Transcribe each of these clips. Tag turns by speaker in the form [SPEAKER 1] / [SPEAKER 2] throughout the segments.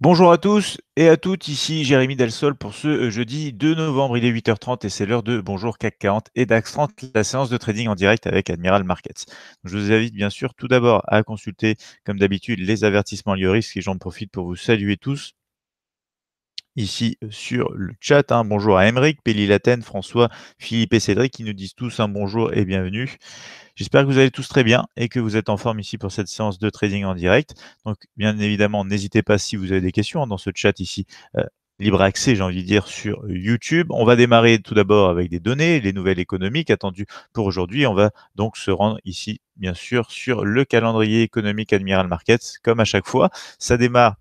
[SPEAKER 1] Bonjour à tous et à toutes, ici Jérémy Delsol pour ce euh, jeudi 2 novembre, il est 8h30 et c'est l'heure de Bonjour CAC 40 et DAX 30, la séance de trading en direct avec Admiral Markets. Je vous invite bien sûr tout d'abord à consulter comme d'habitude les avertissements liés au risque et j'en profite pour vous saluer tous ici euh, sur le chat. Hein. Bonjour à Emeric, Pélilatène, François, Philippe et Cédric qui nous disent tous un bonjour et bienvenue. J'espère que vous allez tous très bien et que vous êtes en forme ici pour cette séance de trading en direct. Donc, bien évidemment, n'hésitez pas si vous avez des questions dans ce chat ici. Euh, libre accès, j'ai envie de dire, sur YouTube. On va démarrer tout d'abord avec des données, les nouvelles économiques attendues pour aujourd'hui. On va donc se rendre ici, bien sûr, sur le calendrier économique Admiral Markets, comme à chaque fois. Ça démarre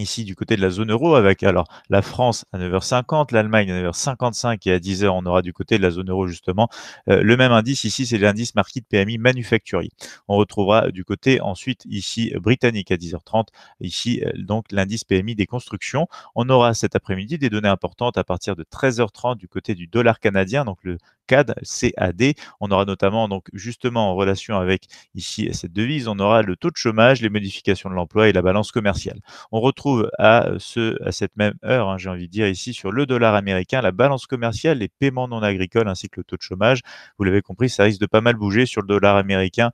[SPEAKER 1] ici du côté de la zone euro avec alors la France à 9h50, l'Allemagne à 9h55 et à 10h on aura du côté de la zone euro justement euh, le même indice ici c'est l'indice de PMI Manufacturing. On retrouvera du côté ensuite ici britannique à 10h30 ici euh, donc l'indice PMI des constructions. On aura cet après-midi des données importantes à partir de 13h30 du côté du dollar canadien donc le CAD CAD. On aura notamment donc justement en relation avec ici cette devise, on aura le taux de chômage, les modifications de l'emploi et la balance commerciale. On retrouve à, ce, à cette même heure, hein, j'ai envie de dire ici, sur le dollar américain, la balance commerciale, les paiements non agricoles ainsi que le taux de chômage. Vous l'avez compris, ça risque de pas mal bouger sur le dollar américain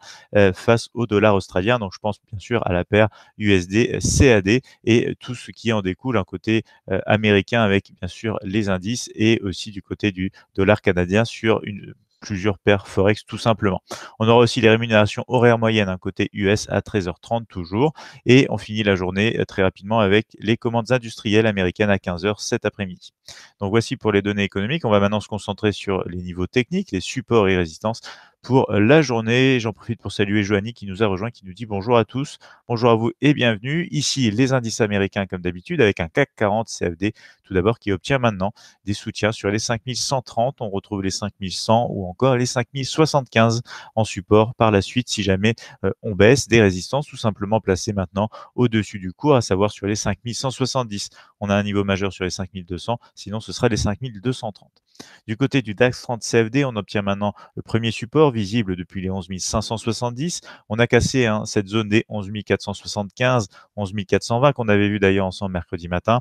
[SPEAKER 1] face au dollar australien. Donc je pense bien sûr à la paire USD-CAD et tout ce qui en découle, un côté américain avec bien sûr les indices et aussi du côté du dollar canadien sur une plusieurs paires Forex tout simplement. On aura aussi les rémunérations horaires moyennes, un hein, côté US à 13h30 toujours. Et on finit la journée euh, très rapidement avec les commandes industrielles américaines à 15h cet après-midi. Donc voici pour les données économiques. On va maintenant se concentrer sur les niveaux techniques, les supports et résistances pour euh, la journée. J'en profite pour saluer Joanie qui nous a rejoint, qui nous dit bonjour à tous, bonjour à vous et bienvenue. Ici, les indices américains comme d'habitude avec un CAC 40 CFD tout d'abord qui obtient maintenant des soutiens sur les 5130. On retrouve les 5100 ou encore les 5075 en support par la suite si jamais euh, on baisse des résistances tout simplement placées maintenant au-dessus du cours, à savoir sur les 5170. On a un niveau majeur sur les 5200, sinon ce sera les 5230. Du côté du DAX 30 CFD, on obtient maintenant le premier support visible depuis les 11 570. On a cassé hein, cette zone des 11 475, 11 420 qu'on avait vu d'ailleurs ensemble mercredi matin.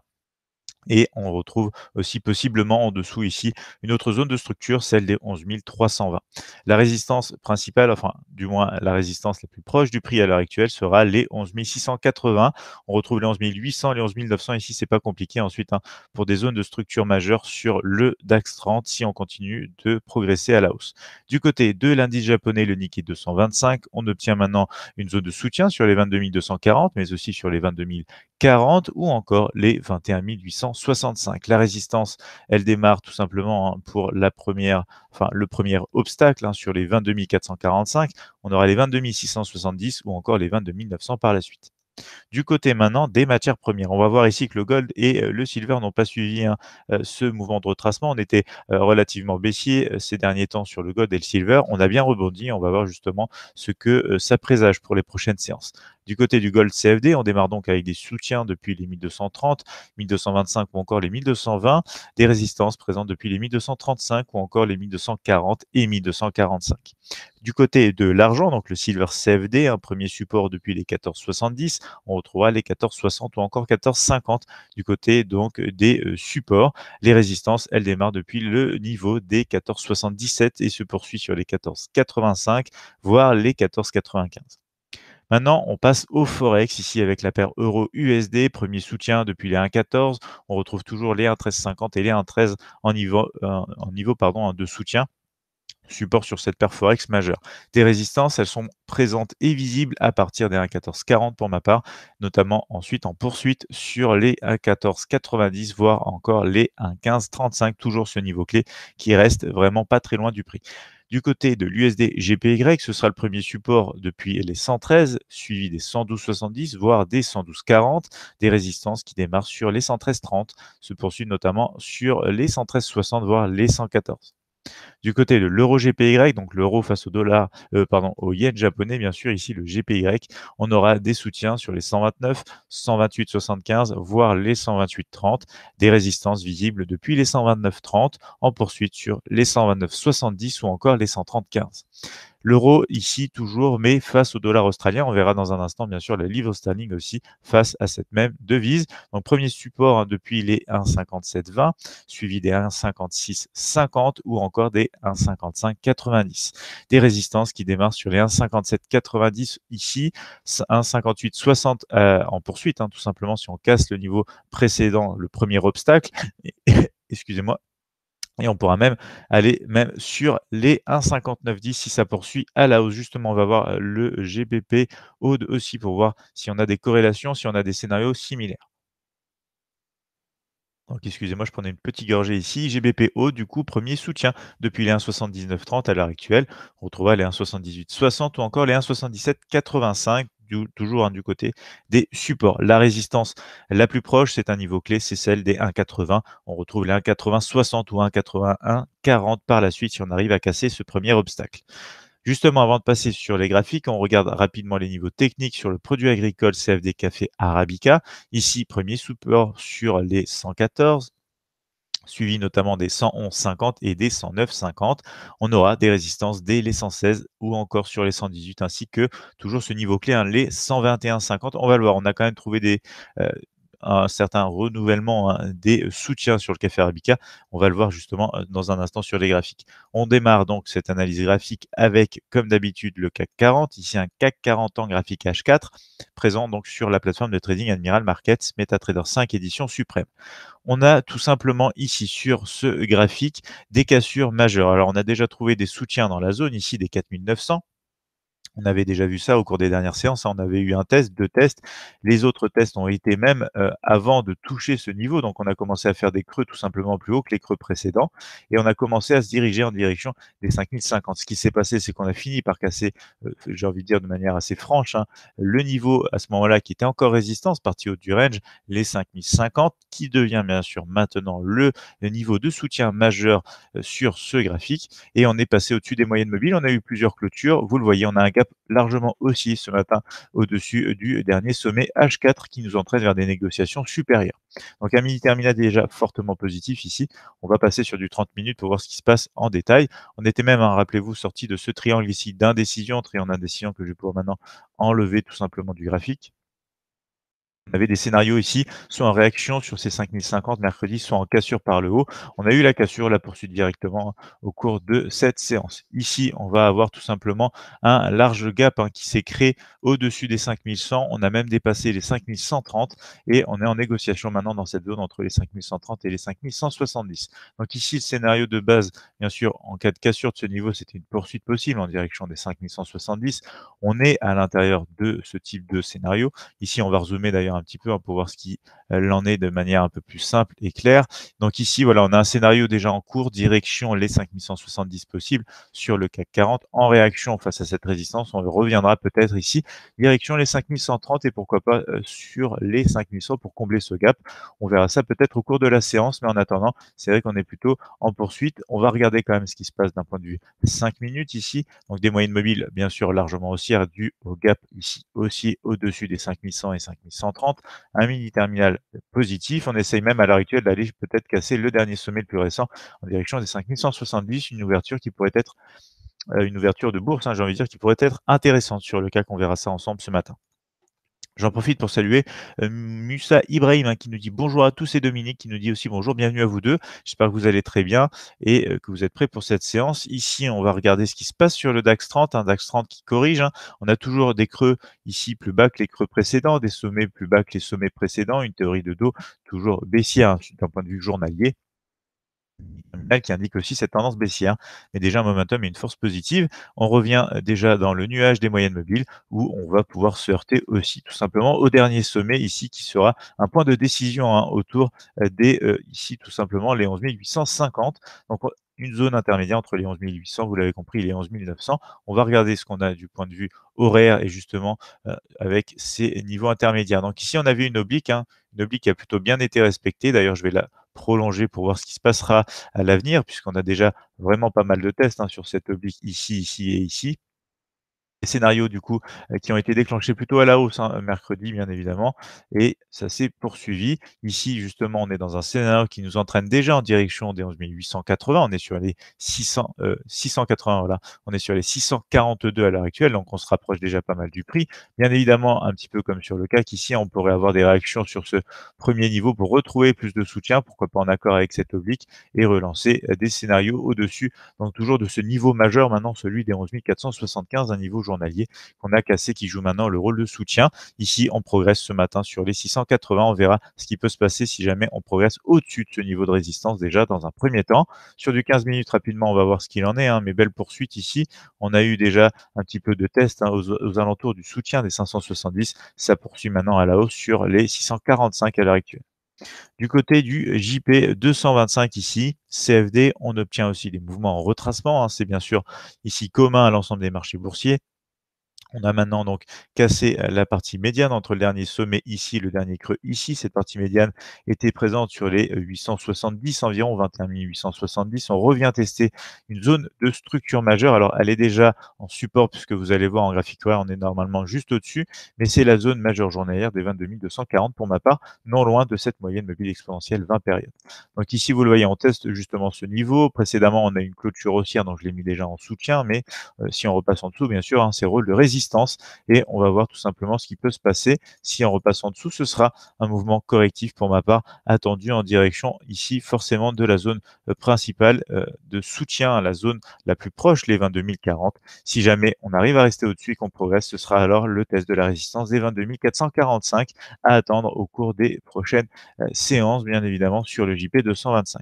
[SPEAKER 1] Et on retrouve aussi possiblement en dessous ici une autre zone de structure, celle des 11 320. La résistance principale, enfin du moins la résistance la plus proche du prix à l'heure actuelle sera les 11 680. On retrouve les 11 800, les 11 900 ici, c'est pas compliqué. Ensuite, hein, pour des zones de structure majeures sur le DAX 30, si on continue de progresser à la hausse. Du côté de l'indice japonais, le Nikkei 225, on obtient maintenant une zone de soutien sur les 22 240, mais aussi sur les 22 ou encore les 21 800. 65. La résistance, elle démarre tout simplement hein, pour la première, enfin, le premier obstacle hein, sur les 22 445. On aura les 22 670 ou encore les 22 900 par la suite. Du côté maintenant des matières premières, on va voir ici que le gold et euh, le silver n'ont pas suivi hein, euh, ce mouvement de retracement. On était euh, relativement baissier ces derniers temps sur le gold et le silver. On a bien rebondi. On va voir justement ce que ça présage pour les prochaines séances. Du côté du Gold CFD, on démarre donc avec des soutiens depuis les 1230, 1225 ou encore les 1220, des résistances présentes depuis les 1235 ou encore les 1240 et 1245. Du côté de l'argent, donc le Silver CFD, un premier support depuis les 1470, on retrouvera les 1460 ou encore 1450 du côté donc des euh, supports. Les résistances, elles démarrent depuis le niveau des 1477 et se poursuit sur les 1485, voire les 1495. Maintenant, on passe au Forex, ici avec la paire euro-USD, premier soutien depuis les 1,14. On retrouve toujours les 1,1350 et les 1,13 en niveau, euh, hein, de soutien support sur cette paire forex majeure. Des résistances, elles sont présentes et visibles à partir des 1,1440 pour ma part, notamment ensuite en poursuite sur les 1,1490, voire encore les 1,1535, toujours ce niveau clé qui reste vraiment pas très loin du prix. Du côté de l'USD GPY, ce sera le premier support depuis les 113, suivi des 112,70, voire des 112,40, des résistances qui démarrent sur les 113,30, se poursuivent notamment sur les 113,60, voire les 114. Du côté de l'euro GPY, donc l'euro face au dollar, euh, pardon, au yen japonais, bien sûr, ici le GPY, on aura des soutiens sur les 129, 128, 75, voire les 128, 30, des résistances visibles depuis les 129, 30, en poursuite sur les 129, 70 ou encore les 130, 15. L'euro ici toujours, mais face au dollar australien. On verra dans un instant, bien sûr, la livre sterling aussi face à cette même devise. Donc, premier support hein, depuis les 1,5720, suivi des 1,5650 ou encore des 1,5590. Des résistances qui démarrent sur les 1,5790 ici, 1,5860 euh, en poursuite, hein, tout simplement, si on casse le niveau précédent, le premier obstacle. excusez-moi, et on pourra même aller même sur les 1,5910 si ça poursuit à la hausse. Justement, on va voir euh, le GBP Aude aussi pour voir si on a des corrélations, si on a des scénarios similaires. Donc excusez-moi, je prenais une petite gorgée ici. gbp GBPO, du coup, premier soutien depuis les 1,7930 à l'heure actuelle. On retrouvera les 1,7860 ou encore les 1,7785 toujours hein, du côté des supports. La résistance la plus proche, c'est un niveau clé, c'est celle des 1,80. On retrouve les 1,80 60 ou 1,81 40 par la suite si on arrive à casser ce premier obstacle. Justement, avant de passer sur les graphiques, on regarde rapidement les niveaux techniques sur le produit agricole CFD Café Arabica. Ici, premier support sur les 114, suivi notamment des 111,50 et des 109,50. On aura des résistances dès les 116 ou encore sur les 118, ainsi que toujours ce niveau clé, hein, les 121,50. On va le voir, on a quand même trouvé des, euh, un certain renouvellement hein, des soutiens sur le café arabica. On va le voir justement dans un instant sur les graphiques. On démarre donc cette analyse graphique avec, comme d'habitude, le CAC 40. Ici, un CAC 40 en graphique H4, présent donc sur la plateforme de trading Admiral Markets MetaTrader 5 édition suprême. On a tout simplement ici sur ce graphique des cassures majeures. Alors, on a déjà trouvé des soutiens dans la zone ici des 4900 on avait déjà vu ça au cours des dernières séances. Hein, on avait eu un test, deux tests. Les autres tests ont été même euh, avant de toucher ce niveau. Donc, on a commencé à faire des creux tout simplement plus haut que les creux précédents. Et on a commencé à se diriger en direction des 5050. Ce qui s'est passé, c'est qu'on a fini par casser, euh, j'ai envie de dire de manière assez franche, hein, le niveau à ce moment-là qui était encore résistance, partie haute du range, les 5050, qui devient bien sûr maintenant le, niveau de soutien majeur euh, sur ce graphique. Et on est passé au-dessus des moyennes mobiles. On a eu plusieurs clôtures. Vous le voyez, on a un gap largement aussi ce matin au-dessus euh, du dernier sommet H4 qui nous entraîne vers des négociations supérieures. Donc un mini terminal déjà fortement positif ici. On va passer sur du 30 minutes pour voir ce qui se passe en détail. On était même, hein, rappelez-vous, sorti de ce triangle ici d'indécision, triangle d'indécision que je vais pouvoir maintenant enlever tout simplement du graphique. On avait des scénarios ici, soit en réaction sur ces 5050 mercredi, soit en cassure par le haut. On a eu la cassure, la poursuite directement au cours de cette séance. Ici, on va avoir tout simplement un large gap hein, qui s'est créé au-dessus des 5100. On a même dépassé les 5130 et on est en négociation maintenant dans cette zone entre les 5130 et les 5170. Donc ici, le scénario de base, bien sûr, en cas de cassure de ce niveau, c'était une poursuite possible en direction des 5170. On est à l'intérieur de ce type de scénario. Ici, on va zoomer d'ailleurs un petit peu hein, pour voir ce qui euh, l'en est de manière un peu plus simple et claire. Donc ici, voilà, on a un scénario déjà en cours, direction les 5170 possibles sur le CAC 40. En réaction face à cette résistance, on reviendra peut-être ici, direction les 5130 et pourquoi pas euh, sur les 5100 pour combler ce gap. On verra ça peut-être au cours de la séance, mais en attendant, c'est vrai qu'on est plutôt en poursuite. On va regarder quand même ce qui se passe d'un point de vue 5 minutes ici. Donc des moyennes mobiles, bien sûr, largement haussières, dues au gap ici aussi au-dessus des 5100 et 5130. Un mini terminal positif. On essaye même à l'heure actuelle d'aller peut-être casser le dernier sommet le plus récent en direction des 5170, une ouverture qui pourrait être euh, une ouverture de bourse, hein, j'ai envie de dire, qui pourrait être intéressante sur le cas qu'on verra ça ensemble ce matin. J'en profite pour saluer euh, Musa Ibrahim hein, qui nous dit bonjour à tous et Dominique qui nous dit aussi bonjour, bienvenue à vous deux. J'espère que vous allez très bien et euh, que vous êtes prêts pour cette séance. Ici, on va regarder ce qui se passe sur le DAX 30, un DAX 30 qui corrige. Hein. On a toujours des creux ici plus bas que les creux précédents, des sommets plus bas que les sommets précédents, une théorie de dos toujours baissière hein, d'un point de vue journalier qui indique aussi cette tendance baissière. Mais déjà, un momentum et une force positive. On revient euh, déjà dans le nuage des moyennes mobiles où on va pouvoir se heurter aussi tout simplement au dernier sommet ici qui sera un point de décision hein, autour euh, des, euh, ici tout simplement, les 11 850. Donc, une zone intermédiaire entre les 11 800, vous l'avez compris, les 11 900. On va regarder ce qu'on a du point de vue horaire et justement avec ces niveaux intermédiaires. Donc ici, on avait une oblique, hein, une oblique qui a plutôt bien été respectée. D'ailleurs, je vais la prolonger pour voir ce qui se passera à l'avenir, puisqu'on a déjà vraiment pas mal de tests hein, sur cette oblique ici, ici et ici scénarios du coup euh, qui ont été déclenchés plutôt à la hausse hein, mercredi bien évidemment et ça s'est poursuivi. Ici justement on est dans un scénario qui nous entraîne déjà en direction des 11 880, on est sur les 600, 680 euh, voilà, on est sur les 642 à l'heure actuelle donc on se rapproche déjà pas mal du prix. Bien évidemment un petit peu comme sur le cas qu'ici on pourrait avoir des réactions sur ce premier niveau pour retrouver plus de soutien, pourquoi pas en accord avec cette oblique et relancer euh, des scénarios au-dessus donc toujours de ce niveau majeur maintenant celui des 11 475, un niveau allié qu'on a cassé, qui joue maintenant le rôle de soutien. Ici, on progresse ce matin sur les 680. On verra ce qui peut se passer si jamais on progresse au-dessus de ce niveau de résistance déjà dans un premier temps. Sur du 15 minutes rapidement, on va voir ce qu'il en est. Hein, mais belle poursuite ici. On a eu déjà un petit peu de test hein, aux, alentours du soutien des 570. Ça poursuit maintenant à la hausse sur les 645 à l'heure actuelle. Du côté du JP 225 ici, CFD, on obtient aussi des mouvements en retracement. Hein. C'est bien sûr ici commun à l'ensemble des marchés boursiers. On a maintenant donc cassé la partie médiane entre le dernier sommet ici le dernier creux ici. Cette partie médiane était présente sur les 870 environ, 21 870. On revient tester une zone de structure majeure. Alors elle est déjà en support puisque vous allez voir en graphique horaire, on est normalement juste au-dessus, mais c'est la zone majeure journalière des 22 240 pour ma part, non loin de cette moyenne mobile exponentielle 20 périodes. Donc ici, vous le voyez, on teste justement ce niveau. Précédemment, on a une clôture haussière, donc je l'ai mis déjà en soutien, mais si on repasse en dessous, bien sûr, hein, c'est rôle de résistance et on va voir tout simplement ce qui peut se passer si en repassant en dessous, ce sera un mouvement correctif pour ma part attendu en direction ici forcément de la zone euh, principale euh, de soutien à la zone la plus proche, les 22 040. Si jamais on arrive à rester au-dessus et qu'on progresse, ce sera alors le test de la résistance des 22 445 à attendre au cours des prochaines euh, séances, bien évidemment, sur le JP 225.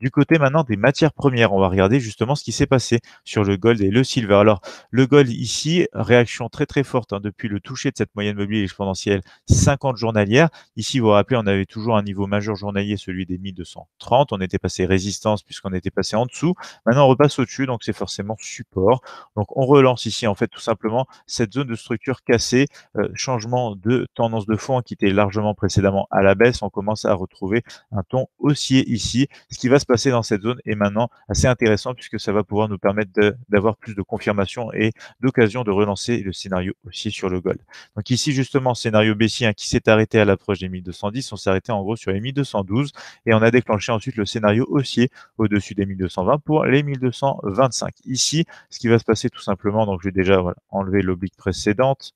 [SPEAKER 1] Du côté maintenant des matières premières, on va regarder justement ce qui s'est passé sur le gold et le silver. Alors, le gold ici, réaction très très forte hein, depuis le toucher de cette moyenne mobile exponentielle 50 journalières. Ici, vous vous rappelez, on avait toujours un niveau majeur journalier, celui des 1230. On était passé résistance puisqu'on était passé en dessous. Maintenant, on repasse au-dessus, donc c'est forcément support. Donc, on relance ici, en fait, tout simplement cette zone de structure cassée, euh, changement de tendance de fond qui était largement précédemment à la baisse. On commence à retrouver un ton haussier ici ce qui va se passer dans cette zone est maintenant assez intéressant puisque ça va pouvoir nous permettre d'avoir plus de confirmation et d'occasion de relancer le scénario aussi sur le gold. Donc ici, justement, scénario baissier qui s'est arrêté à l'approche des 1210, on s'est arrêté en gros sur les 1212 et on a déclenché ensuite le scénario haussier au-dessus des 1220 pour les 1225. Ici, ce qui va se passer tout simplement, donc je vais déjà enlever l'oblique précédente,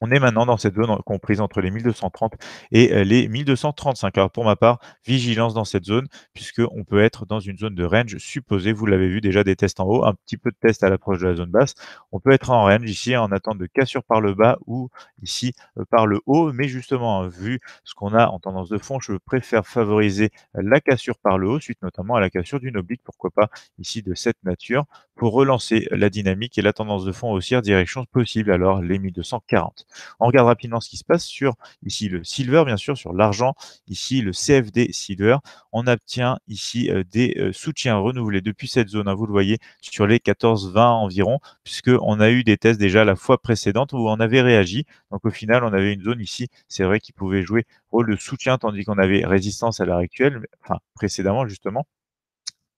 [SPEAKER 1] on est maintenant dans cette zone comprise entre les 1230 et euh, les 1235. Alors pour ma part, vigilance dans cette zone, puisqu'on peut être dans une zone de range supposée. Vous l'avez vu déjà des tests en haut, un petit peu de test à l'approche de la zone basse. On peut être en range ici en attente de cassure par le bas ou ici euh, par le haut. Mais justement, hein, vu ce qu'on a en tendance de fond, je préfère favoriser la cassure par le haut, suite notamment à la cassure d'une oblique, pourquoi pas ici de cette nature, pour relancer la dynamique et la tendance de fond haussière direction possible, alors les 1240. On regarde rapidement ce qui se passe sur ici le silver, bien sûr, sur l'argent, ici le CFD silver. On obtient ici euh, des euh, soutiens renouvelés depuis cette zone, hein, vous le voyez, sur les 14-20 environ, puisqu'on a eu des tests déjà la fois précédente où on avait réagi. Donc au final, on avait une zone ici, c'est vrai, qui pouvait jouer rôle de soutien, tandis qu'on avait résistance à l'heure actuelle, enfin précédemment justement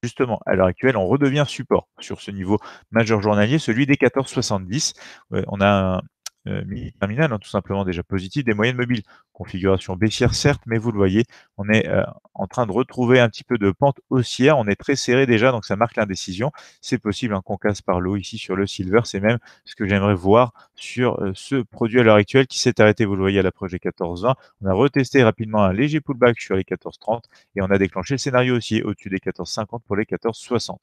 [SPEAKER 1] justement, à l'heure actuelle, on redevient support sur ce niveau majeur journalier, celui des 14,70. on a un, euh, terminal, hein, tout simplement déjà positif, des moyennes mobiles configuration baissière certes, mais vous le voyez, on est euh, en train de retrouver un petit peu de pente haussière, on est très serré déjà, donc ça marque l'indécision. C'est possible hein, qu'on casse par l'eau ici sur le silver, c'est même ce que j'aimerais voir sur euh, ce produit à l'heure actuelle qui s'est arrêté, vous le voyez, à l'approche des 14,20. On a retesté rapidement un léger pullback sur les 14,30 et on a déclenché le scénario aussi au-dessus des 14,50 pour les 14,60.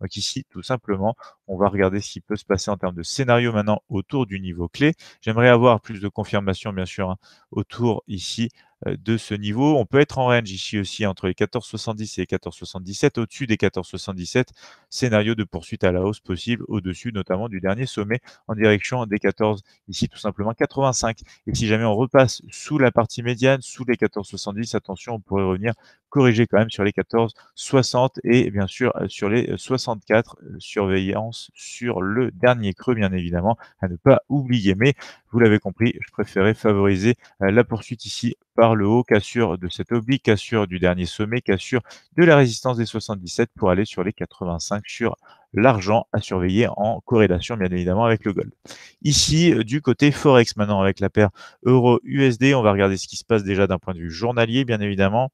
[SPEAKER 1] Donc ici, tout simplement, on va regarder ce qui peut se passer en termes de scénario maintenant autour du niveau clé. J'aimerais avoir plus de confirmation, bien sûr, hein, autour ici de ce niveau. On peut être en range ici aussi entre les 14,70 et les 14,77. Au-dessus des 14,77, scénario de poursuite à la hausse possible au-dessus notamment du dernier sommet en direction des 14, ici tout simplement 85. Et si jamais on repasse sous la partie médiane, sous les 14,70, attention, on pourrait revenir Corriger quand même sur les 14, 60 et bien sûr euh, sur les 64 euh, surveillance sur le dernier creux, bien évidemment, à ne pas oublier. Mais vous l'avez compris, je préférais favoriser euh, la poursuite ici par le haut, cassure de cette oblique, cassure du dernier sommet, cassure de la résistance des 77 pour aller sur les 85 sur l'argent à surveiller en corrélation bien évidemment avec le gold. Ici, du côté Forex maintenant avec la paire euro-USD, on va regarder ce qui se passe déjà d'un point de vue journalier bien évidemment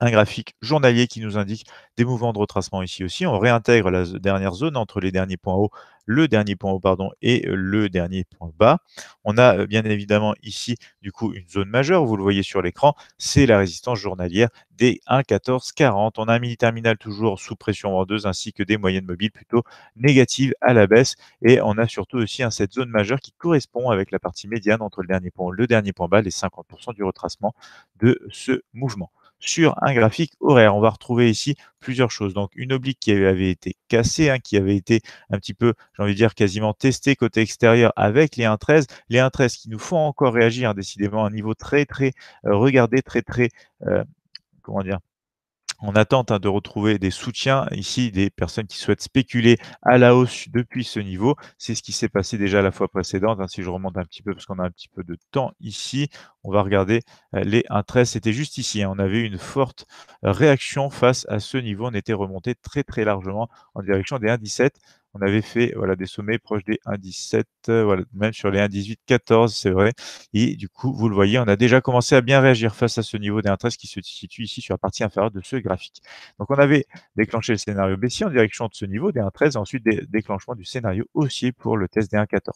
[SPEAKER 1] un graphique journalier qui nous indique des mouvements de retracement ici aussi. On réintègre la dernière zone entre les derniers points hauts, le dernier point haut pardon, et le dernier point bas. On a euh, bien évidemment ici du coup une zone majeure, vous le voyez sur l'écran, c'est la résistance journalière des 1,1440. On a un mini terminal toujours sous pression vendeuse ainsi que des moyennes mobiles plutôt négatives à la baisse et on a surtout aussi cette zone majeure qui correspond avec la partie médiane entre le dernier point haut, le dernier point bas, les 50% du retracement de ce mouvement sur un graphique horaire. On va retrouver ici plusieurs choses. Donc une oblique qui avait été cassée, hein, qui avait été un petit peu, j'ai envie de dire, quasiment testée côté extérieur avec les 1.13. Les 1.13 qui nous font encore réagir, hein, décidément, à un niveau très, très euh, regardez, très, très, euh, comment dire, on attente hein, de retrouver des soutiens ici, des personnes qui souhaitent spéculer à la hausse depuis ce niveau. C'est ce qui s'est passé déjà la fois précédente. Hein, si je remonte un petit peu, parce qu'on a un petit peu de temps ici, on va regarder euh, les 1,13. C'était juste ici. Hein. on avait une forte réaction face à ce niveau. On était remonté très très largement en direction des 1,17 on avait fait voilà, des sommets proches des 1,17, euh, voilà, même sur les 1,18, 14, c'est vrai. Et du coup, vous le voyez, on a déjà commencé à bien réagir face à ce niveau des 1,13 qui se situe ici sur la partie inférieure de ce graphique. Donc, on avait déclenché le scénario baissier en direction de ce niveau des 1,13 et ensuite des déclenchement du scénario haussier pour le test des 1,14.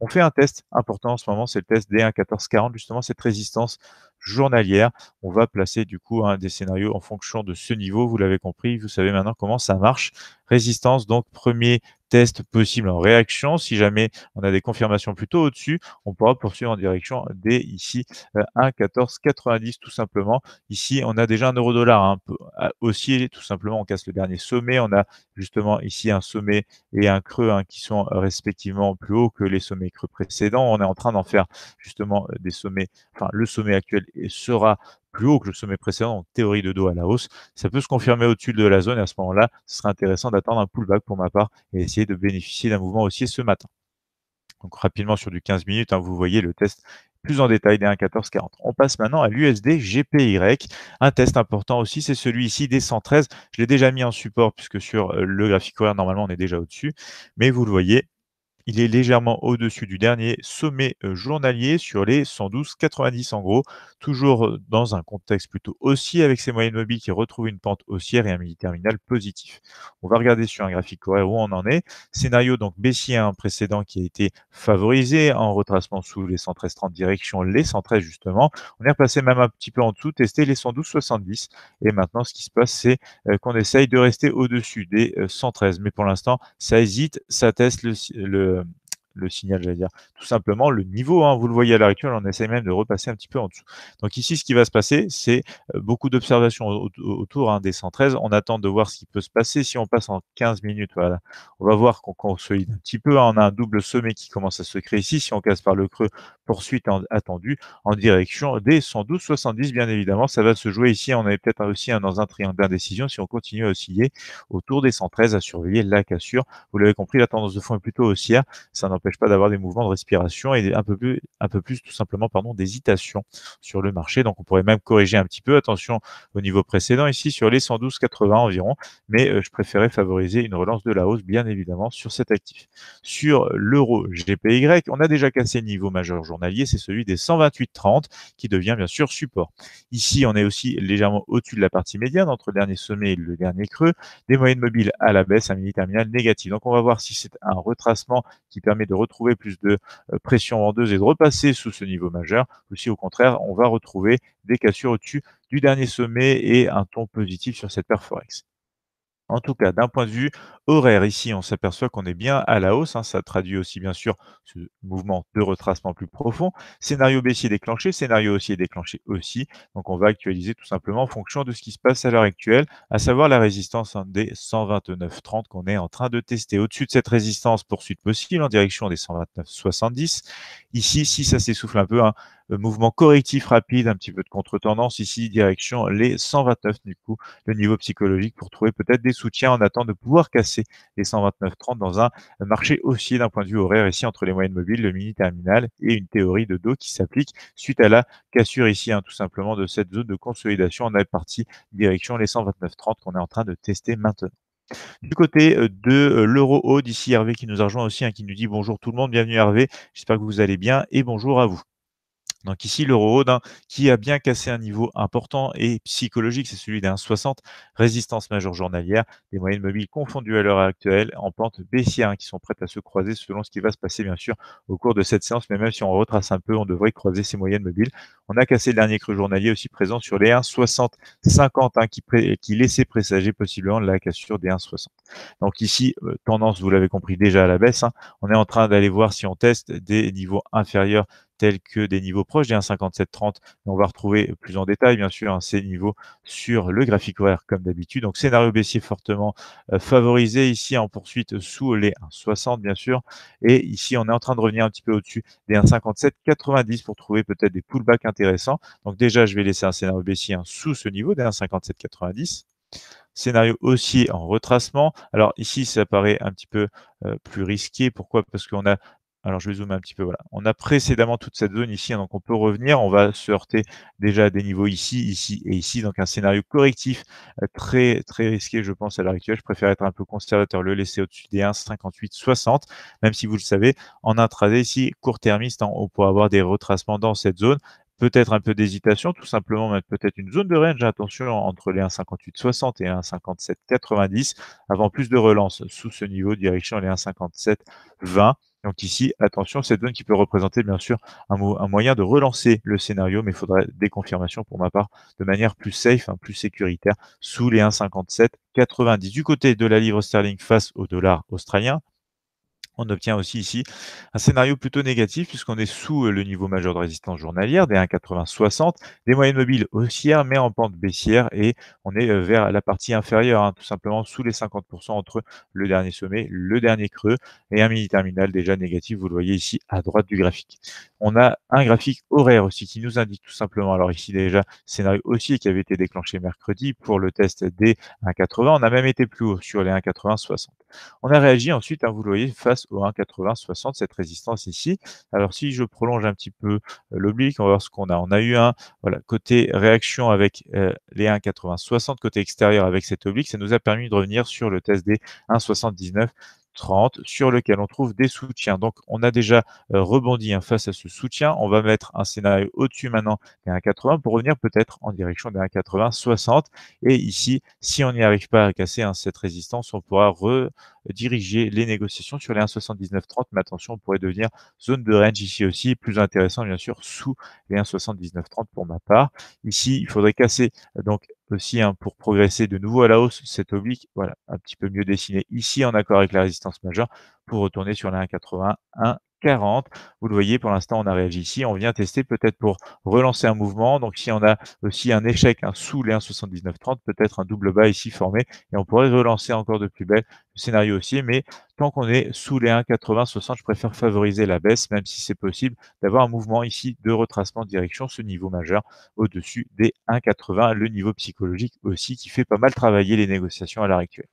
[SPEAKER 1] On fait un test important en ce moment, c'est le test des 1,1440, justement cette résistance journalière. On va placer du coup un des scénarios en fonction de ce niveau. Vous l'avez compris, vous savez maintenant comment ça marche. Résistance, donc premier Test possible en réaction. Si jamais on a des confirmations plutôt au-dessus, on pourra poursuivre en direction des ici 1,1490 euh, tout simplement. Ici, on a déjà un euro dollar un hein, peu ah, haussier, tout simplement. On casse le dernier sommet. On a justement ici un sommet et un creux hein, qui sont respectivement plus hauts que les sommets creux précédents. On est en train d'en faire justement euh, des sommets. Enfin, le sommet actuel sera plus haut que le sommet précédent, en théorie de dos à la hausse, ça peut se confirmer au-dessus de la zone et à ce moment-là, ce serait intéressant d'attendre un pullback pour ma part et essayer de bénéficier d'un mouvement haussier ce matin. Donc rapidement sur du 15 minutes, hein, vous voyez le test plus en détail des 1,1440. On passe maintenant à l'USD GPY. Un test important aussi, c'est celui-ci des 113. Je l'ai déjà mis en support puisque sur euh, le graphique horaire, normalement, on est déjà au-dessus. Mais vous le voyez, il est légèrement au-dessus du dernier sommet euh, journalier sur les 112,90 en gros, toujours euh, dans un contexte plutôt haussier avec ses moyennes mobiles qui retrouvent une pente haussière et un midi terminal positif. On va regarder sur un graphique horaire où on en est. Scénario donc baissier un précédent qui a été favorisé en retracement sous les 113,30 direction les 113 justement. On est repassé même un petit peu en dessous, testé les 112,70 et maintenant ce qui se passe c'est euh, qu'on essaye de rester au-dessus des 113. Mais pour l'instant ça hésite, ça teste le de euh, le signal, j'allais dire. Tout simplement le niveau. Hein, vous le voyez à l'heure actuelle, on essaie même de repasser un petit peu en dessous. Donc ici, ce qui va se passer, c'est euh, beaucoup d'observations autour hein, des 113. On attend de voir ce qui peut se passer si on passe en 15 minutes. Voilà. On va voir qu'on consolide un petit peu. Hein. On a un double sommet qui commence à se créer ici. Si on casse par le creux, poursuite attendue en direction des 112. 70, bien évidemment. Ça va se jouer ici. On est peut-être aussi dans un triangle d'indécision si on continue à osciller autour des 113 à surveiller la cassure. Vous l'avez compris, la tendance de fond est plutôt haussière. Ça n'empêche pas d'avoir des mouvements de respiration et un peu plus, un peu plus tout simplement pardon, d'hésitation sur le marché. Donc on pourrait même corriger un petit peu, attention au niveau précédent ici sur les 112,80 environ, mais euh, je préférais favoriser une relance de la hausse bien évidemment sur cet actif. Sur l'euro GPY, on a déjà cassé le niveau majeur journalier, c'est celui des 128,30 qui devient bien sûr support. Ici on est aussi légèrement au-dessus de la partie médiane entre le dernier sommet et le dernier creux, des moyennes mobiles à la baisse, un mini terminal négatif. Donc on va voir si c'est un retracement qui permet de de retrouver plus de euh, pression vendeuse et de repasser sous ce niveau majeur, ou si au contraire, on va retrouver des cassures au-dessus du dernier sommet et un ton positif sur cette perforex. En tout cas, d'un point de vue horaire, ici, on s'aperçoit qu'on est bien à la hausse. Hein. ça traduit aussi, bien sûr, ce mouvement de retracement plus profond. Scénario baissier déclenché, scénario haussier déclenché aussi. Donc, on va actualiser tout simplement en fonction de ce qui se passe à l'heure actuelle, à savoir la résistance hein, des 129,30 qu'on est en train de tester. Au-dessus de cette résistance, poursuite possible en direction des 129,70. Ici, si ça s'essouffle un peu, hein, mouvement correctif rapide, un petit peu de contre-tendance ici, direction les 129 du coup, le niveau psychologique pour trouver peut-être des soutiens en attendant de pouvoir casser les 129,30 dans un marché haussier d'un point de vue horaire ici entre les moyennes mobiles, le mini terminal et une théorie de dos qui s'applique suite à la cassure ici, hein, tout simplement de cette zone de consolidation on en parti direction les 129,30 qu'on est en train de tester maintenant. Du côté euh, de euh, l'euro haut, d'ici Hervé qui nous a rejoint aussi, hein, qui nous dit bonjour tout le monde, bienvenue Hervé, j'espère que vous allez bien et bonjour à vous. Donc ici, l'euro qui a bien cassé un niveau important et psychologique, c'est celui des 1,60, résistance majeure journalière, des moyennes mobiles confondues à l'heure actuelle en pente baissière hein, qui sont prêtes à se croiser selon ce qui va se passer bien sûr au cours de cette séance, mais même si on retrace un peu, on devrait croiser ces moyennes mobiles. On a cassé le dernier creux journalier aussi présent sur les 1,60, 50 hein, qui, qui laissait présager possiblement la cassure des 1,60. Donc ici, euh, tendance, vous l'avez compris déjà à la baisse, hein. on est en train d'aller voir si on teste des niveaux inférieurs tels que des niveaux proches des 1,5730. On va retrouver plus en détail, bien sûr, hein, ces niveaux sur le graphique horaire comme d'habitude. Donc, scénario baissier fortement euh, favorisé ici en poursuite sous les 1,60, bien sûr. Et ici, on est en train de revenir un petit peu au-dessus des 1,5790 pour trouver peut-être des pullbacks intéressants. Donc, déjà, je vais laisser un scénario baissier hein, sous ce niveau des 1,5790 scénario haussier en retracement. Alors ici, ça paraît un petit peu euh, plus risqué. Pourquoi Parce qu'on a alors je vais zoomer un petit peu. Voilà. On a précédemment toute cette zone ici, hein, donc on peut revenir. On va se heurter déjà à des niveaux ici, ici et ici. Donc un scénario correctif euh, très très risqué, je pense, à l'heure actuelle. Je préfère être un peu conservateur, le laisser au-dessus des 1,58, 60, même si vous le savez, en intraday ici, court-termiste, hein, on peut avoir des retracements dans cette zone peut-être un peu d'hésitation, tout simplement, peut-être une zone de range, attention, entre les 1,58,60 et 1,57,90, avant plus de relance sous ce niveau, direction les 1,57,20. Donc ici, attention, cette zone qui peut représenter bien sûr un, moyen de relancer le scénario, mais il faudrait des confirmations pour ma part de manière plus safe, hein, plus sécuritaire, sous les 1,57,90 du côté de la livre sterling face au dollar australien, on obtient aussi ici un scénario plutôt négatif puisqu'on est sous euh, le niveau majeur de résistance journalière des 1,80-60, des moyennes mobiles haussières mais en pente baissière et on est euh, vers la partie inférieure, hein, tout simplement sous les 50% entre le dernier sommet, le dernier creux et un mini terminal déjà négatif, vous le voyez ici à droite du graphique. On a un graphique horaire aussi qui nous indique tout simplement, alors ici déjà scénario haussier qui avait été déclenché mercredi pour le test des 1,80, on a même été plus haut sur les 1,80-60. On a réagi ensuite, hein, vous le voyez, face au 1,80-60, cette résistance ici. Alors si je prolonge un petit peu euh, l'oblique, on va voir ce qu'on a. On a eu un voilà, côté réaction avec euh, les 1.8060, 60 côté extérieur avec cette oblique. Ça nous a permis de revenir sur le test des 1,79. 30 sur lequel on trouve des soutiens. Donc on a déjà euh, rebondi hein, face à ce soutien. On va mettre un scénario au-dessus maintenant des 1,80 pour revenir peut-être en direction des 1,80 60. Et ici, si on n'y arrive pas à casser hein, cette résistance, on pourra re diriger les négociations sur les 1,7930. Mais attention, on pourrait devenir zone de range ici aussi. Plus intéressant, bien sûr, sous les 1,7930 pour ma part. Ici, il faudrait casser euh, donc aussi hein, pour progresser de nouveau à la hausse cette oblique, voilà, un petit peu mieux dessiné ici en accord avec la résistance majeure pour retourner sur les 1,81, 40. Vous le voyez, pour l'instant, on a réagi ici. On vient tester peut-être pour relancer un mouvement. Donc, si on a aussi un échec un sous les 1,7930, peut-être un double bas ici formé. Et on pourrait relancer encore de plus belle le scénario aussi. Mais tant qu'on est sous les 1,8060, je préfère favoriser la baisse, même si c'est possible d'avoir un mouvement ici de retracement de direction, ce niveau majeur au-dessus des 1,80, le niveau psychologique aussi qui fait pas mal travailler les négociations à l'heure actuelle.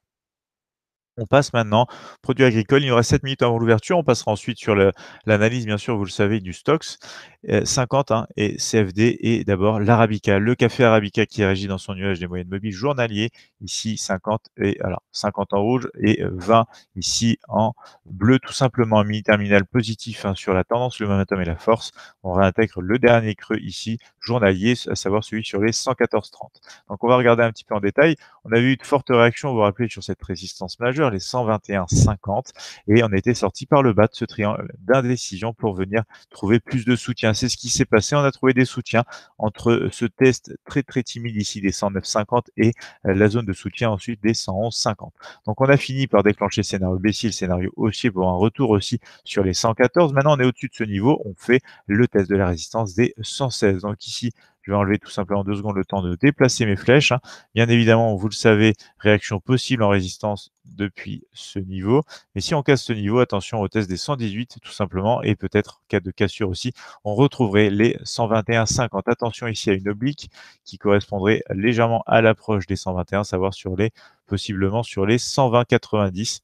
[SPEAKER 1] On passe maintenant, produits agricoles, il y aura 7 minutes avant l'ouverture, on passera ensuite sur l'analyse, bien sûr, vous le savez, du stocks. 50 euh, hein, et CFD et d'abord l'arabica, le café arabica qui régit dans son nuage des moyennes mobiles journaliers, ici 50 et alors 50 en rouge et 20 euh, ici en bleu tout simplement mini terminal positif hein, sur la tendance, le momentum et la force. On réintègre le dernier creux ici journalier, à savoir celui sur les 114.30. Donc on va regarder un petit peu en détail. On a eu une forte réaction vous vous rappelez, sur cette résistance majeure, les 121.50 et on était sorti par le bas de ce triangle d'indécision pour venir trouver plus de soutien Hein, c'est ce qui s'est passé. On a trouvé des soutiens entre euh, ce test très très timide ici des 109,50 et euh, la zone de soutien ensuite des 111,50. Donc on a fini par déclencher le scénario baissier, le scénario haussier pour un retour aussi sur les 114. Maintenant on est au-dessus de ce niveau. On fait le test de la résistance des 116. Donc ici je vais enlever tout simplement deux secondes le temps de déplacer mes flèches. Hein. Bien évidemment, vous le savez, réaction possible en résistance depuis ce niveau. Mais si on casse ce niveau, attention au test des 118 tout simplement et peut-être cas de cassure aussi, on retrouverait les 121,50. Attention ici à une oblique qui correspondrait légèrement à l'approche des 121, savoir sur les possiblement sur les 120,90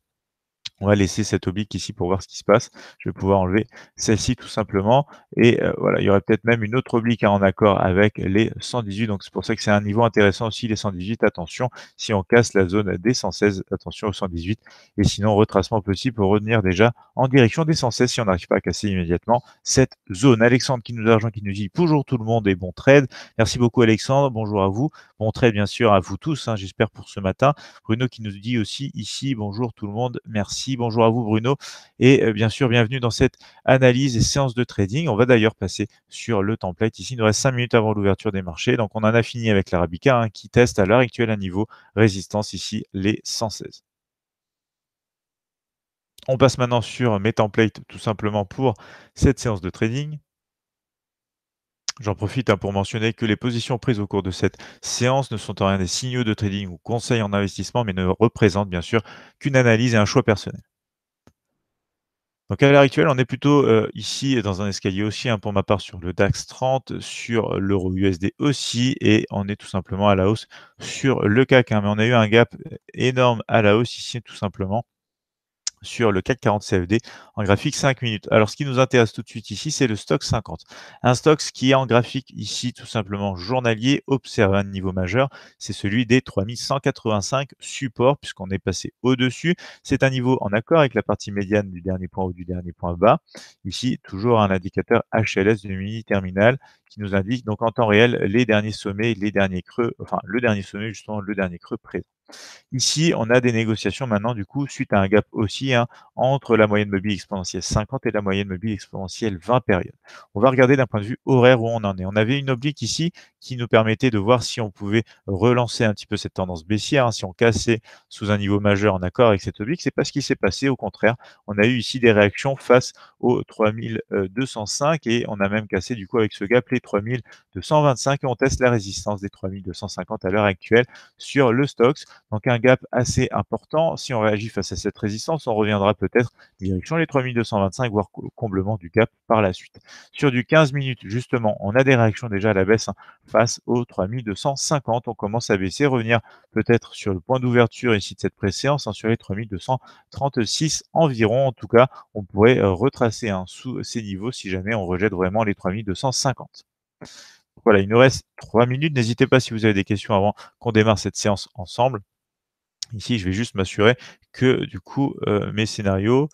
[SPEAKER 1] on va laisser cette oblique ici pour voir ce qui se passe. Je vais pouvoir enlever celle-ci tout simplement. Et euh, voilà, il y aurait peut-être même une autre oblique hein, en accord avec les 118. Donc c'est pour ça que c'est un niveau intéressant aussi, les 118. Attention, si on casse la zone des 116, attention aux 118. Et sinon, retracement possible pour revenir déjà en direction des 116 si on n'arrive pas à casser immédiatement cette zone. Alexandre qui nous argent, qui nous dit bonjour tout le monde et bon trade. Merci beaucoup Alexandre, bonjour à vous. Bon trade bien sûr à vous tous, hein, j'espère pour ce matin. Bruno qui nous dit aussi ici bonjour tout le monde, merci Bonjour à vous Bruno et euh, bien sûr bienvenue dans cette analyse et séance de trading. On va d'ailleurs passer sur le template ici. Il nous reste 5 minutes avant l'ouverture des marchés. Donc on en a fini avec l'Arabica hein, qui teste à l'heure actuelle un niveau résistance ici les 116. On passe maintenant sur mes templates tout simplement pour cette séance de trading. J'en profite hein, pour mentionner que les positions prises au cours de cette séance ne sont en rien des signaux de trading ou conseils en investissement, mais ne représentent bien sûr qu'une analyse et un choix personnel. Donc à l'heure actuelle, on est plutôt euh, ici dans un escalier aussi, hein, pour ma part sur le DAX 30, sur l'euro USD aussi, et on est tout simplement à la hausse sur le CAC. Hein. mais on a eu un gap euh, énorme à la hausse ici, tout simplement sur le CAC 40 CFD en graphique 5 minutes. Alors, ce qui nous intéresse tout de suite ici, c'est le stock 50. Un stock qui est en graphique ici, tout simplement journalier, observe un niveau majeur, c'est celui des 3185 supports, puisqu'on est passé au-dessus. C'est un niveau en accord avec la partie médiane du dernier point haut du dernier point bas. Ici, toujours un indicateur HLS de mini-terminal qui nous indique donc en temps réel les derniers sommets, les derniers creux, enfin le dernier sommet, justement le dernier creux présent. Ici, on a des négociations maintenant, du coup, suite à un gap aussi hein, entre la moyenne mobile exponentielle 50 et la moyenne mobile exponentielle 20 périodes. On va regarder d'un point de vue horaire où on en est. On avait une oblique ici qui nous permettait de voir si on pouvait relancer un petit peu cette tendance baissière, hein, si on cassait sous un niveau majeur en accord avec cette oblique. C'est pas ce qui s'est passé. Au contraire, on a eu ici des réactions face aux 3205 et on a même cassé du coup avec ce gap les 3225 et on teste la résistance des 3250 à l'heure actuelle sur le stocks. Donc un gap assez important. Si on réagit face à cette résistance, on reviendra peut-être direction les 3225, voire comblement du gap par la suite. Sur du 15 minutes, justement, on a des réactions déjà à la baisse hein, face aux 3250. On commence à baisser, revenir peut-être sur le point d'ouverture ici de cette préséance, hein, sur les 3236 environ. En tout cas, on pourrait euh, retracer un hein, sous ces niveaux si jamais on rejette vraiment les 3250. Voilà, il nous reste 3 minutes. N'hésitez pas si vous avez des questions avant qu'on démarre cette séance ensemble. Ici, je vais juste m'assurer que du coup, euh, mes scénarios,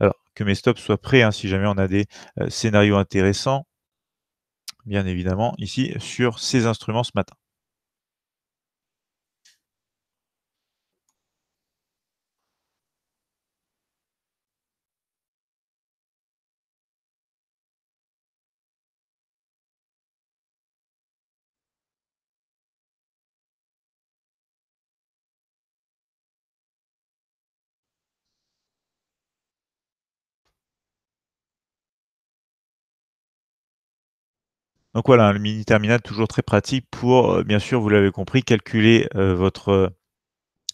[SPEAKER 1] alors que mes stops soient prêts hein, si jamais on a des euh, scénarios intéressants bien évidemment, ici sur ces instruments ce matin. Donc voilà, le mini terminal toujours très pratique pour, euh, bien sûr, vous l'avez compris, calculer euh, votre euh,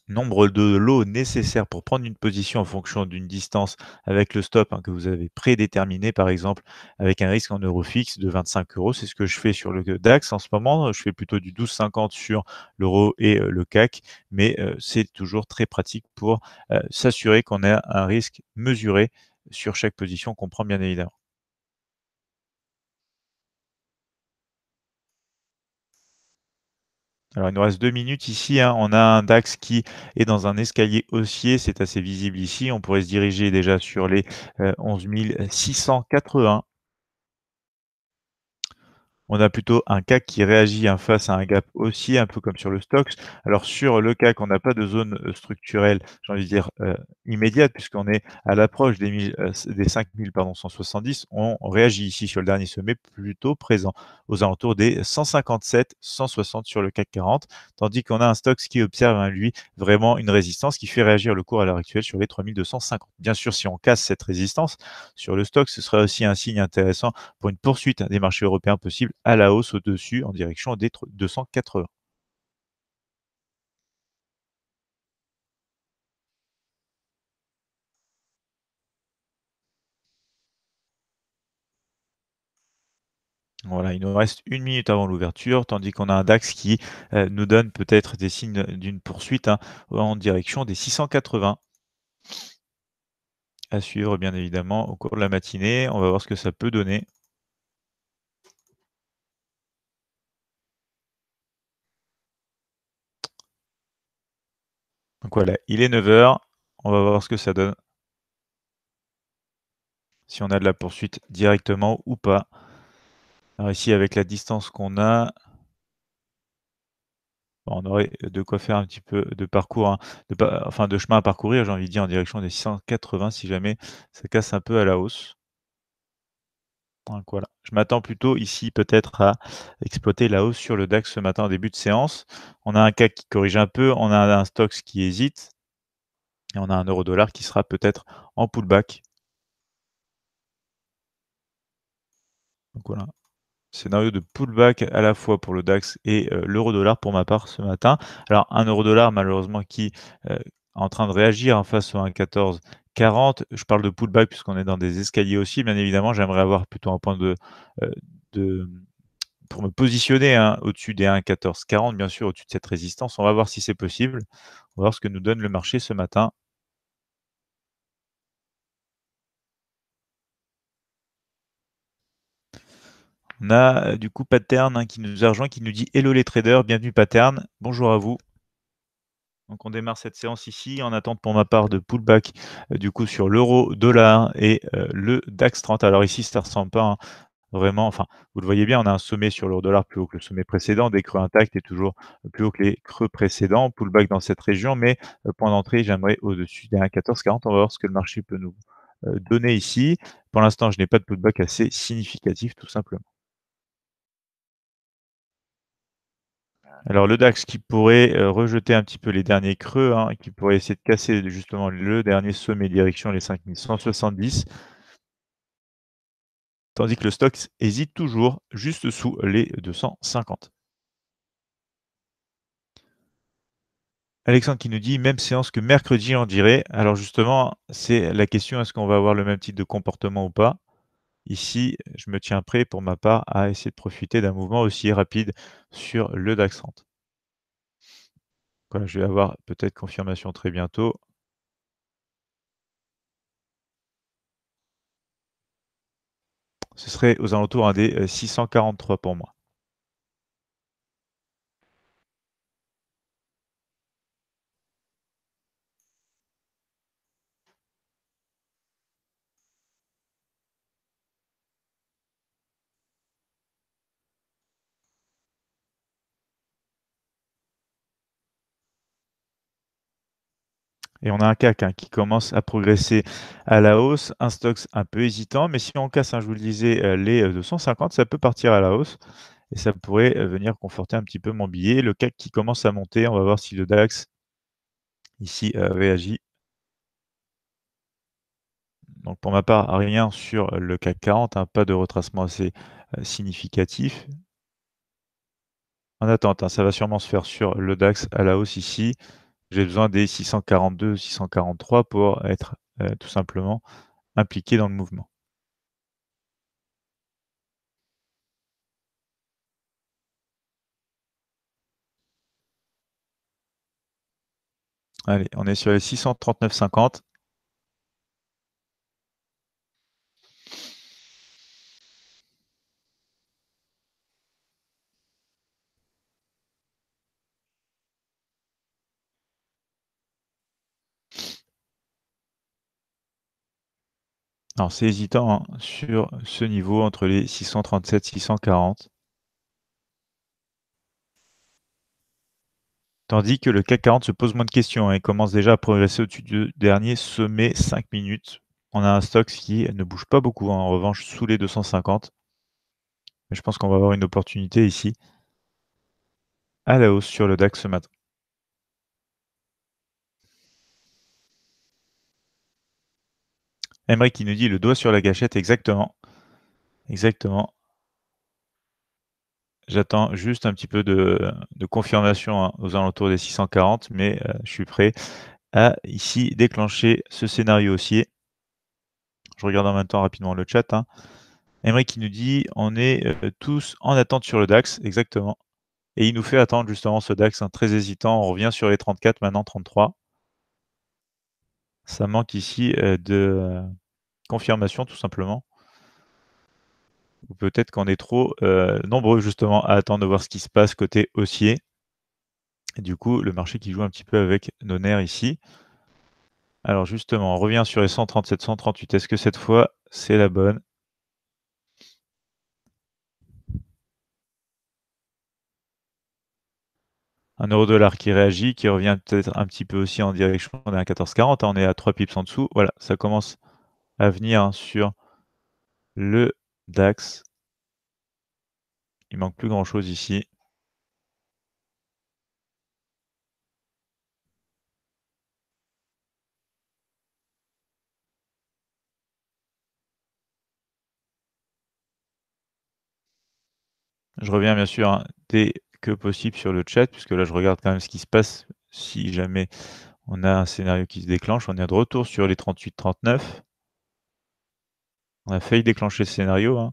[SPEAKER 1] nombre de lots nécessaires pour prendre une position en fonction d'une distance avec le stop hein, que vous avez prédéterminé, par exemple, avec un risque en euro fixe de 25 euros. C'est ce que je fais sur le DAX en ce moment. Je fais plutôt du 12,50 sur l'euro et le CAC, mais c'est toujours très pratique pour s'assurer qu'on a un risque mesuré sur chaque position qu'on prend, bien évidemment. Alors, il nous reste deux minutes ici. Hein. On a un DAX qui est dans un escalier haussier. C'est assez visible ici. On pourrait se diriger déjà sur les 11 euh, 680 on a plutôt un CAC qui réagit hein, face à un gap aussi, un peu comme sur le Stox. Alors sur le CAC, on n'a pas de zone euh, structurelle, j'ai envie de dire euh, immédiate, puisqu'on est à l'approche des, 5000, euh, On réagit ici sur le dernier sommet plutôt présent, aux alentours des 157, 160 sur le CAC 40, tandis qu'on a un Stox qui observe, hein, lui, vraiment une résistance qui fait réagir le cours à l'heure actuelle sur les 3250. Bien sûr, si on casse cette résistance sur le Stock, ce serait aussi un signe intéressant pour une poursuite des marchés européens possible à la hausse au-dessus en direction des 280. Voilà, il nous reste une minute avant l'ouverture, tandis qu'on a un DAX qui euh, nous donne peut-être des signes d'une poursuite hein, en direction des 680. À suivre, bien évidemment, au cours de la matinée. On va voir ce que ça peut donner. Donc voilà, il est 9h. On va voir ce que ça donne. Si on a de la poursuite directement ou pas. Alors ici, avec la distance qu'on a, on aurait de quoi faire un petit peu de parcours, hein. enfin de chemin à parcourir, j'ai envie de dire, en direction des 680 si jamais ça casse un peu à la hausse. Je m'attends plutôt ici peut-être à exploiter la hausse sur le DAX ce matin en début de séance. On a un CAC qui corrige un peu, on a un STOXX qui hésite et on a un euro dollar qui sera peut-être en pullback. Donc voilà. Scénario de pullback à la fois pour le DAX et euh, l'euro dollar pour ma part ce matin. Alors un euro dollar malheureusement qui euh, en train de réagir en face au 1,1440, Je parle de pullback puisqu'on est dans des escaliers aussi. Bien évidemment, j'aimerais avoir plutôt un point de, euh, de pour me positionner hein, au-dessus des 1,1440, bien sûr, au-dessus de cette résistance. On va voir si c'est possible. On va voir ce que nous donne le marché ce matin. On a euh, du coup Pattern hein, qui nous a rejoint, qui nous dit Hello les traders, bienvenue Pattern, bonjour à vous. Donc on démarre cette séance ici en attente pour ma part de pullback euh, du coup sur l'euro, dollar et euh, le DAX 30. Alors ici ça ressemble pas hein, vraiment, enfin vous le voyez bien, on a un sommet sur l'euro dollar plus haut que le sommet précédent, des creux intacts et toujours euh, plus haut que les creux précédents, pullback dans cette région, mais point d'entrée j'aimerais au-dessus des 40 on va voir ce que le marché peut nous donner ici. Pour l'instant je n'ai pas de pullback assez significatif tout simplement. Alors le DAX qui pourrait euh, rejeter un petit peu les derniers creux, hein, qui pourrait essayer de casser justement le dernier sommet direction les 5170, tandis que le stock hésite toujours juste sous les 250. Alexandre qui nous dit même séance que mercredi on dirait. Alors justement, c'est la question est-ce qu'on va avoir le même type de comportement ou pas Ici, je me tiens prêt pour ma part à essayer de profiter d'un mouvement aussi rapide sur le DAX 30. je vais avoir peut-être confirmation très bientôt. Ce serait aux alentours un hein, des 643 euh, pour moi. et on a un CAC hein, qui commence à progresser à la hausse, un stocks un peu hésitant, mais si on casse, hein, je vous le disais, euh, les 250, euh, ça peut partir à la hausse et ça pourrait euh, venir conforter un petit peu mon billet. Le CAC qui commence à monter, on va voir si le DAX ici réagit. Donc pour ma part, rien sur le CAC 40, hein, pas de retracement assez significatif. En attente, ça va sûrement se faire sur le DAX à la hausse ici j'ai besoin des 642, 643 pour être euh, tout simplement impliqué dans le mouvement. Allez, on est sur les 639,50. Alors c'est hésitant hein, sur ce niveau entre les 637 640. Tandis que le CAC 40 se pose moins de questions et commence déjà à progresser au-dessus du dernier sommet 5 minutes. On a un stock qui ne bouge pas beaucoup, hein, en revanche, sous les 250. Mais je pense qu'on va avoir une opportunité ici à la hausse sur le DAX ce matin. Emery qui nous dit le doigt sur la gâchette, exactement. Exactement. J'attends juste un petit peu de, confirmation hein, aux alentours des 640, mais euh, je suis prêt à ici déclencher ce scénario haussier. Je regarde en même temps rapidement le chat. Hein. qui nous dit on est euh, tous en attente sur le DAX, exactement. Et il nous fait attendre justement ce DAX hein, très hésitant. On revient sur les 34, maintenant 33 ça manque ici euh, de euh, confirmation tout simplement. Ou peut-être qu'on est trop euh, nombreux justement à attendre de voir ce qui se passe côté haussier. du coup, le marché qui joue un petit peu avec nos nerfs ici. Alors justement, on revient sur les 137, 138. Est-ce que cette fois, c'est la bonne un euro dollar qui réagit, qui revient peut-être un petit peu aussi en direction d'un 14,40. On est à 3 pips en dessous. Voilà, ça commence à venir sur le DAX. Il manque plus grand-chose ici. Je reviens bien sûr hein, des que possible sur le chat, puisque là je regarde quand même ce qui se passe si jamais on a un scénario qui se déclenche. On est de retour sur les 38-39. On a failli déclencher le scénario. Hein.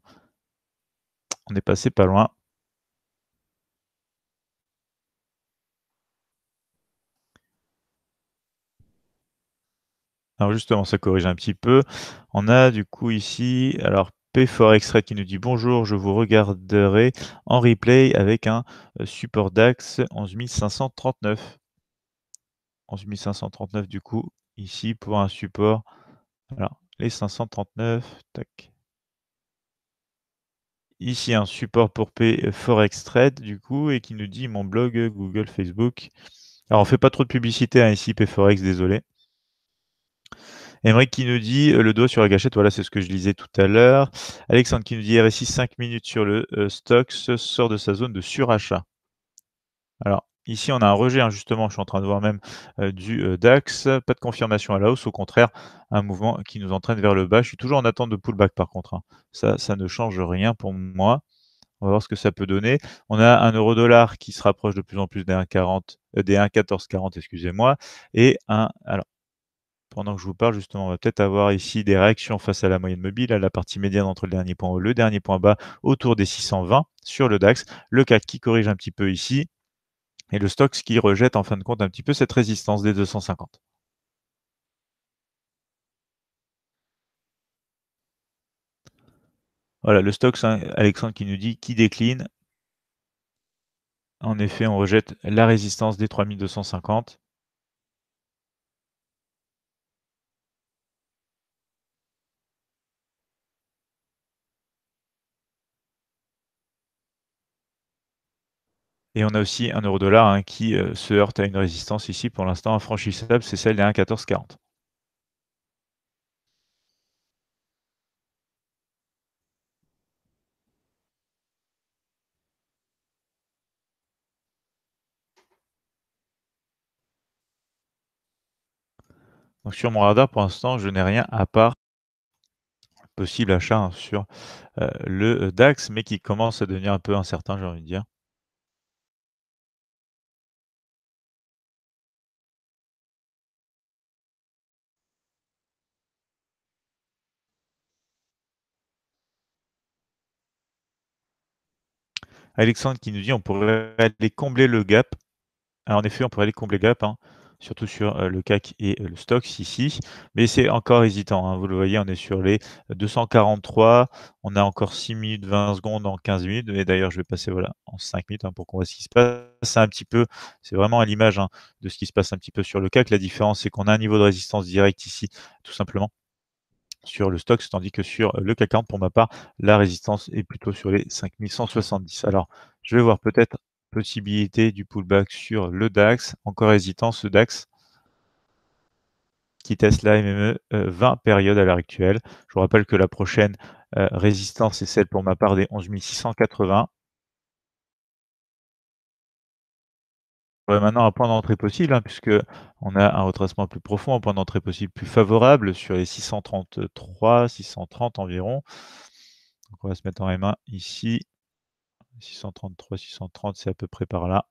[SPEAKER 1] On est passé pas loin. Alors justement, ça corrige un petit peu. On a du coup ici, alors p Extra qui nous dit bonjour, je vous regarderai en replay avec un euh, support DAX 11539. 11539 du coup, ici pour un support. Alors, les 539, tac. Ici un support pour P Forex Trade du coup et qui nous dit mon blog Google Facebook. Alors on fait pas trop de publicité hein, ici P Forex, désolé. Emeric qui nous dit euh, le doigt sur la gâchette, voilà, c'est ce que je lisais tout à l'heure. Alexandre qui nous dit RSI 5 minutes sur le euh, stock, sort de sa zone de surachat. Alors, ici, on a un rejet, hein, justement, je suis en train de voir même euh, du DAX. Pas de confirmation à la hausse, au contraire, un mouvement qui nous entraîne vers le bas. Je suis toujours en attente de pullback, par contre. Hein. Ça, ça ne change rien pour moi. On va voir ce que ça peut donner. On a un euro dollar qui se rapproche de plus en plus des 1,40, des 1,1440, excusez-moi, et un, alors, pendant que je vous parle, justement, on va peut-être avoir ici des réactions face à la moyenne mobile, à la partie médiane entre le dernier point haut, le dernier point bas, autour des 620 sur le DAX, le CAC qui corrige un petit peu ici, et le Stox qui rejette en fin de compte un petit peu cette résistance des 250. Voilà, le Stox, hein, Alexandre qui nous dit qui décline. En effet, on rejette la résistance des 3250. Et on a aussi un euro dollar hein, qui euh, se heurte à une résistance ici pour l'instant infranchissable, c'est celle des 1,1440. Donc sur mon radar, pour l'instant, je n'ai rien à part possible achat hein, sur euh, le euh, DAX, mais qui commence à devenir un peu incertain, j'ai envie de dire. Alexandre qui nous dit on pourrait aller combler le gap. en effet, on pourrait aller combler le gap, hein, surtout sur euh, le CAC et euh, le Stock ici. Mais c'est encore hésitant. Hein. Vous le voyez, on est sur les 243. On a encore 6 minutes 20 secondes en 15 minutes. Et d'ailleurs, je vais passer voilà, en 5 minutes hein, pour qu'on voit ce qui se passe un petit peu. C'est vraiment à l'image de ce qui se passe un petit peu sur le CAC. La différence, c'est qu'on a un niveau de résistance direct ici, tout simplement sur le stock, tandis que sur euh, le CAC 40, pour ma part, la résistance est plutôt sur les 5170. Alors, je vais voir peut-être possibilité du pullback sur le DAX. Encore hésitant, ce DAX qui teste la MME 20 euh, périodes à l'heure actuelle. Je vous rappelle que la prochaine euh, résistance est celle pour ma part des 11680. maintenant un point d'entrée possible, puisqu'on hein, puisque on a un retracement plus profond, un point d'entrée possible plus favorable sur les 633, 630 environ. on va se mettre en M1 ici. 633, 630, c'est à peu près par là.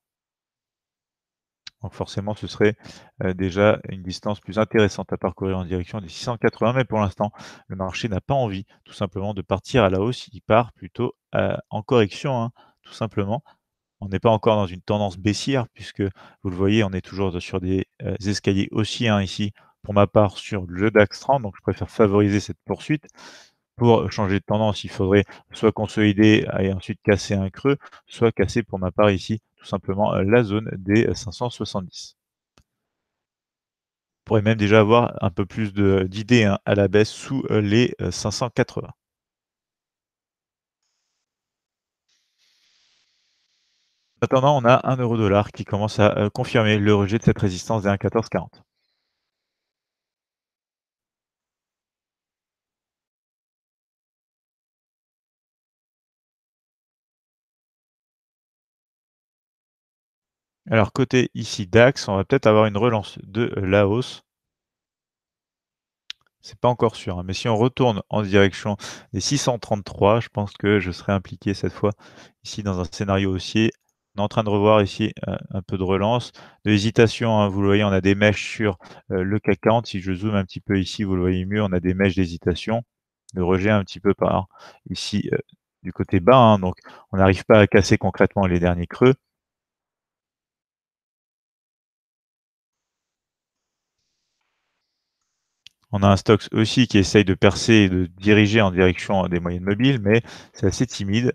[SPEAKER 1] Donc forcément, ce serait euh, déjà une distance plus intéressante à parcourir en direction des 680. Mais pour l'instant, le marché n'a pas envie tout simplement de partir à la hausse. Il part plutôt euh, en correction, hein, tout simplement, on n'est pas encore dans une tendance baissière, puisque vous le voyez, on est toujours sur des euh, escaliers haussiers hein, ici, pour ma part, sur le DAX 30, donc je préfère favoriser cette poursuite. Pour changer de tendance, il faudrait soit consolider et ensuite casser un creux, soit casser pour ma part ici tout simplement euh, la zone des 570. Euh, on pourrait même déjà avoir un peu plus d'idées hein, à la baisse sous les 580. attendant, on a 1 euro dollar qui commence à euh, confirmer le rejet de cette résistance des 1,1440. Alors côté ici DAX, on va peut-être avoir une relance de euh, la hausse. C'est pas encore sûr, hein, mais si on retourne en direction des 633, je pense que je serai impliqué cette fois ici dans un scénario haussier on est en train de revoir ici euh, un peu de relance, de hésitation. Hein, vous le voyez, on a des mèches sur euh, le CAC 40. Si je zoome un petit peu ici, vous le voyez mieux, on a des mèches d'hésitation, de rejet un petit peu par ici euh, du côté bas. Hein. donc, on n'arrive pas à casser concrètement les derniers creux. On a un stock aussi qui essaye de percer et de diriger en direction des moyennes mobiles, mais c'est assez timide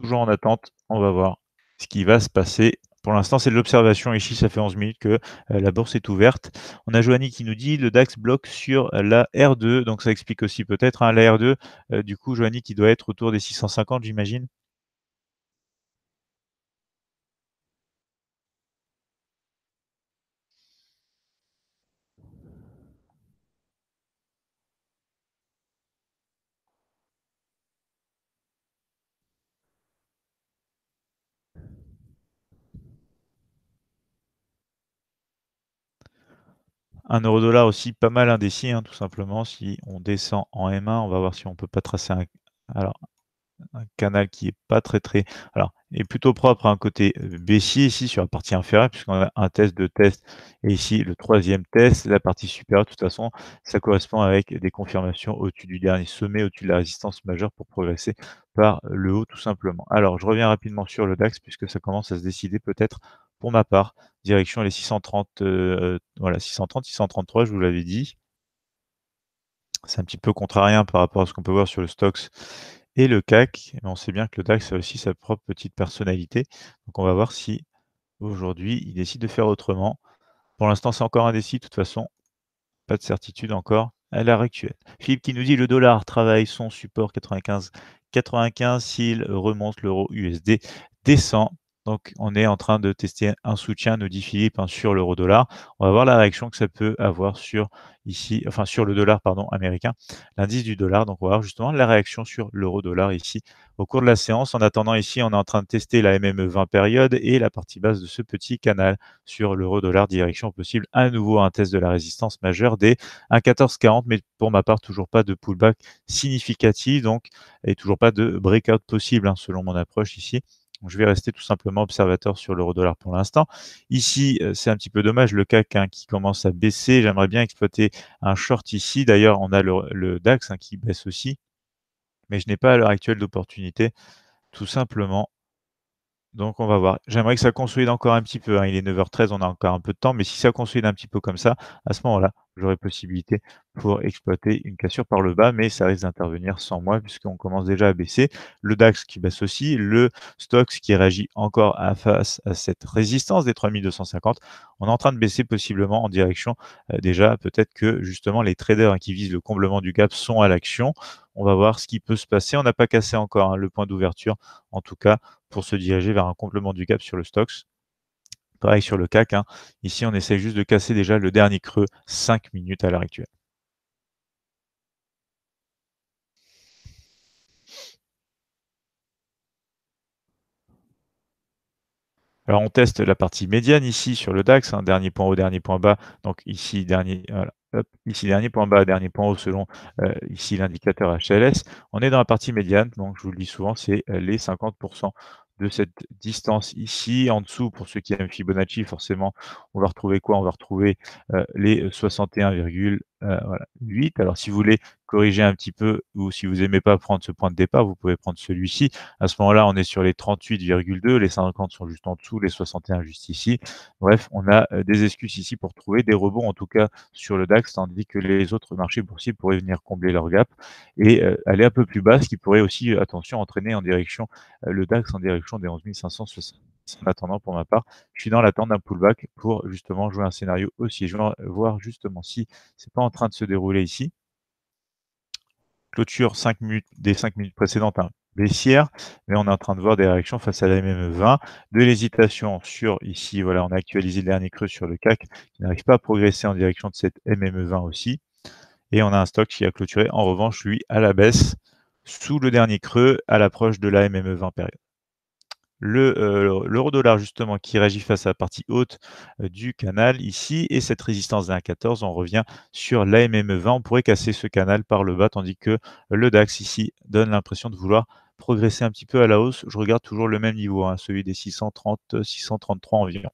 [SPEAKER 1] toujours en attente. On va voir ce qui va se passer. Pour l'instant, c'est de l'observation. Ici, ça fait 11 minutes que euh, la bourse est ouverte. On a Joanny qui nous dit le DAX bloque sur la R2. Donc, ça explique aussi peut-être hein, la R2. Euh, du coup, Joanie qui doit être autour des 650, j'imagine. Un euro dollar aussi pas mal indécis, hein, tout simplement. Si on descend en M1, on va voir si on peut pas tracer un, canal qui est pas très très. Alors, est plutôt propre à un hein, côté euh, baissier ici sur la partie inférieure, puisqu'on a un test, de test et ici le troisième test, la partie supérieure, de toute façon, ça correspond avec des confirmations au-dessus du dernier sommet, au-dessus de la résistance majeure pour progresser par le haut tout simplement. Alors je reviens rapidement sur le DAX, puisque ça commence à se décider peut-être pour ma part. Direction les 630, euh, euh, voilà, 630, 633, je vous l'avais dit. C'est un petit peu contrariant par rapport à ce qu'on peut voir sur le stocks et le CAC. on sait bien que le DAX a aussi sa propre petite personnalité. Donc on va voir si aujourd'hui il décide de faire autrement. Pour l'instant, c'est encore indécis. De toute façon, pas de certitude encore à l'heure actuelle. Philippe qui nous dit le dollar travaille son support 95 95 s'il remonte l'euro USD descend donc, on est en train de tester un soutien, nous dit Philippe, hein, sur l'euro dollar. On va voir la réaction que ça peut avoir sur ici, enfin sur le dollar, pardon, américain, l'indice du dollar. Donc, on va voir justement la réaction sur l'euro dollar ici au cours de la séance. En attendant, ici, on est en train de tester la MME 20 période et la partie basse de ce petit canal sur l'euro dollar direction possible. À nouveau, un test de la résistance majeure des 1,1440, mais pour ma part, toujours pas de pullback significatif, donc, et toujours pas de breakout possible, hein, selon mon approche ici je vais rester tout simplement observateur sur l'euro-dollar pour l'instant. Ici, euh, c'est un petit peu dommage, le CAC hein, qui commence à baisser. J'aimerais bien exploiter un short ici. D'ailleurs, on a le, DAX hein, qui baisse aussi, mais je n'ai pas à l'heure actuelle d'opportunité, tout simplement donc on va voir. J'aimerais que ça consolide encore un petit peu. Hein. Il est 9h13, on a encore un peu de temps, mais si ça consolide un petit peu comme ça, à ce moment-là, j'aurai possibilité pour exploiter une cassure par le bas, mais ça risque d'intervenir sans moi puisqu'on commence déjà à baisser. Le DAX qui baisse aussi, le Stox qui réagit encore à face à cette résistance des 3250. On est en train de baisser possiblement en direction euh, déjà peut-être que justement les traders hein, qui visent le comblement du gap sont à l'action. On va voir ce qui peut se passer. On n'a pas cassé encore hein, le point d'ouverture. En tout cas, pour se diriger vers un complément du gap sur le stocks. Pareil sur le CAC, hein. ici on essaie juste de casser déjà le dernier creux 5 minutes à l'heure actuelle. Alors on teste la partie médiane ici sur le DAX, hein, dernier point haut, dernier point bas. Donc ici dernier, ici dernier point bas, dernier point haut selon euh, ici l'indicateur HLS. On est dans la partie médiane, donc je vous le dis souvent, c'est euh, les 50% de cette distance ici. En dessous, pour ceux qui aiment Fibonacci, forcément, on va retrouver quoi On va retrouver euh, les 61,1 euh, euh, voilà, 8. Alors, si vous voulez corriger un petit peu ou si vous n'aimez pas prendre ce point de départ, vous pouvez prendre celui-ci. À ce moment-là, on est sur les 38,2, les 50 sont juste en dessous, les 61 juste ici. Bref, on a euh, des excuses ici pour trouver des rebonds, en tout cas sur le DAX, tandis que les autres marchés boursiers pourraient venir combler leur gap et euh, aller un peu plus bas, ce qui pourrait aussi, attention, entraîner en direction le DAX en direction des 11 560. En attendant, pour ma part, je suis dans l'attente d'un pullback pour justement jouer un scénario aussi Je vais voir justement si c'est pas en train de se dérouler ici. Clôture 5 minutes, des 5 minutes précédentes un hein. baissière, mais on est en train de voir des réactions face à la mme 20 de l'hésitation sur ici, voilà, on a actualisé le dernier creux sur le CAC qui n'arrive pas à progresser en direction de cette mme 20 aussi. Et on a un stock qui a clôturé en revanche, lui, à la baisse sous le dernier creux à l'approche de la mme 20 période. Euh, l'euro-dollar justement qui réagit face à la partie haute euh, du canal ici et cette résistance d'un 14 on revient sur l'AMME 20 on pourrait casser ce canal par le bas tandis que le DAX ici donne l'impression de vouloir progresser un petit peu à la hausse je regarde toujours le même niveau hein, celui des 630 633 environ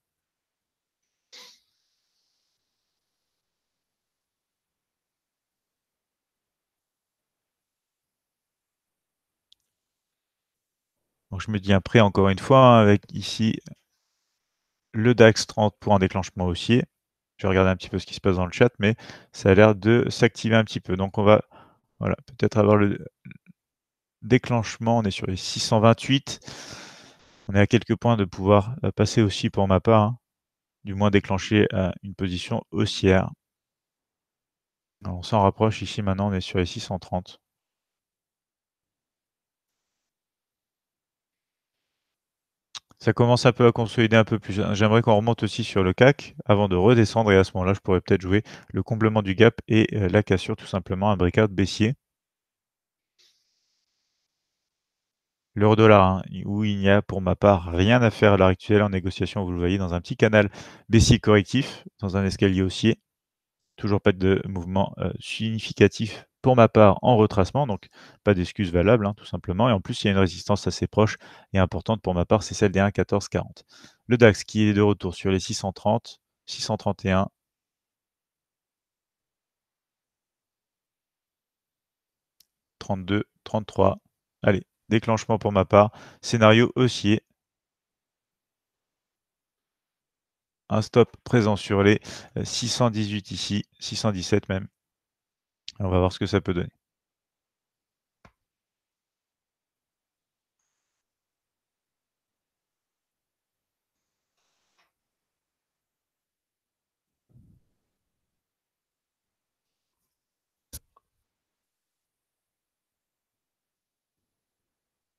[SPEAKER 1] je me dis un prêt encore une fois hein, avec ici le DAX 30 pour un déclenchement haussier. Je vais regarder un petit peu ce qui se passe dans le chat, mais ça a l'air de s'activer un petit peu. Donc on va voilà, peut-être avoir le déclenchement. On est sur les 628. On est à quelques points de pouvoir euh, passer aussi pour ma part, hein, du moins déclencher à euh, une position haussière. Alors on s'en rapproche ici maintenant, on est sur les 630. Ça commence un peu à consolider un peu plus. J'aimerais qu'on remonte aussi sur le CAC avant de redescendre et à ce moment-là, je pourrais peut-être jouer le comblement du gap et euh, la cassure, tout simplement, un breakout baissier. l'euro dollar, où il n'y a pour ma part rien à faire à l'heure actuelle en négociation, vous le voyez, dans un petit canal baissier correctif, dans un escalier haussier. Toujours pas de mouvement euh, significatif pour ma part en retracement, donc pas d'excuse valable, hein, tout simplement. Et en plus, il y a une résistance assez proche et importante pour ma part, c'est celle des 1,1440. Le DAX qui est de retour sur les 630, 631. « 32, 33. Allez, déclenchement pour ma part. Scénario haussier. Un stop présent sur les 618 euh, ici, 617 même. On va voir ce que ça peut donner.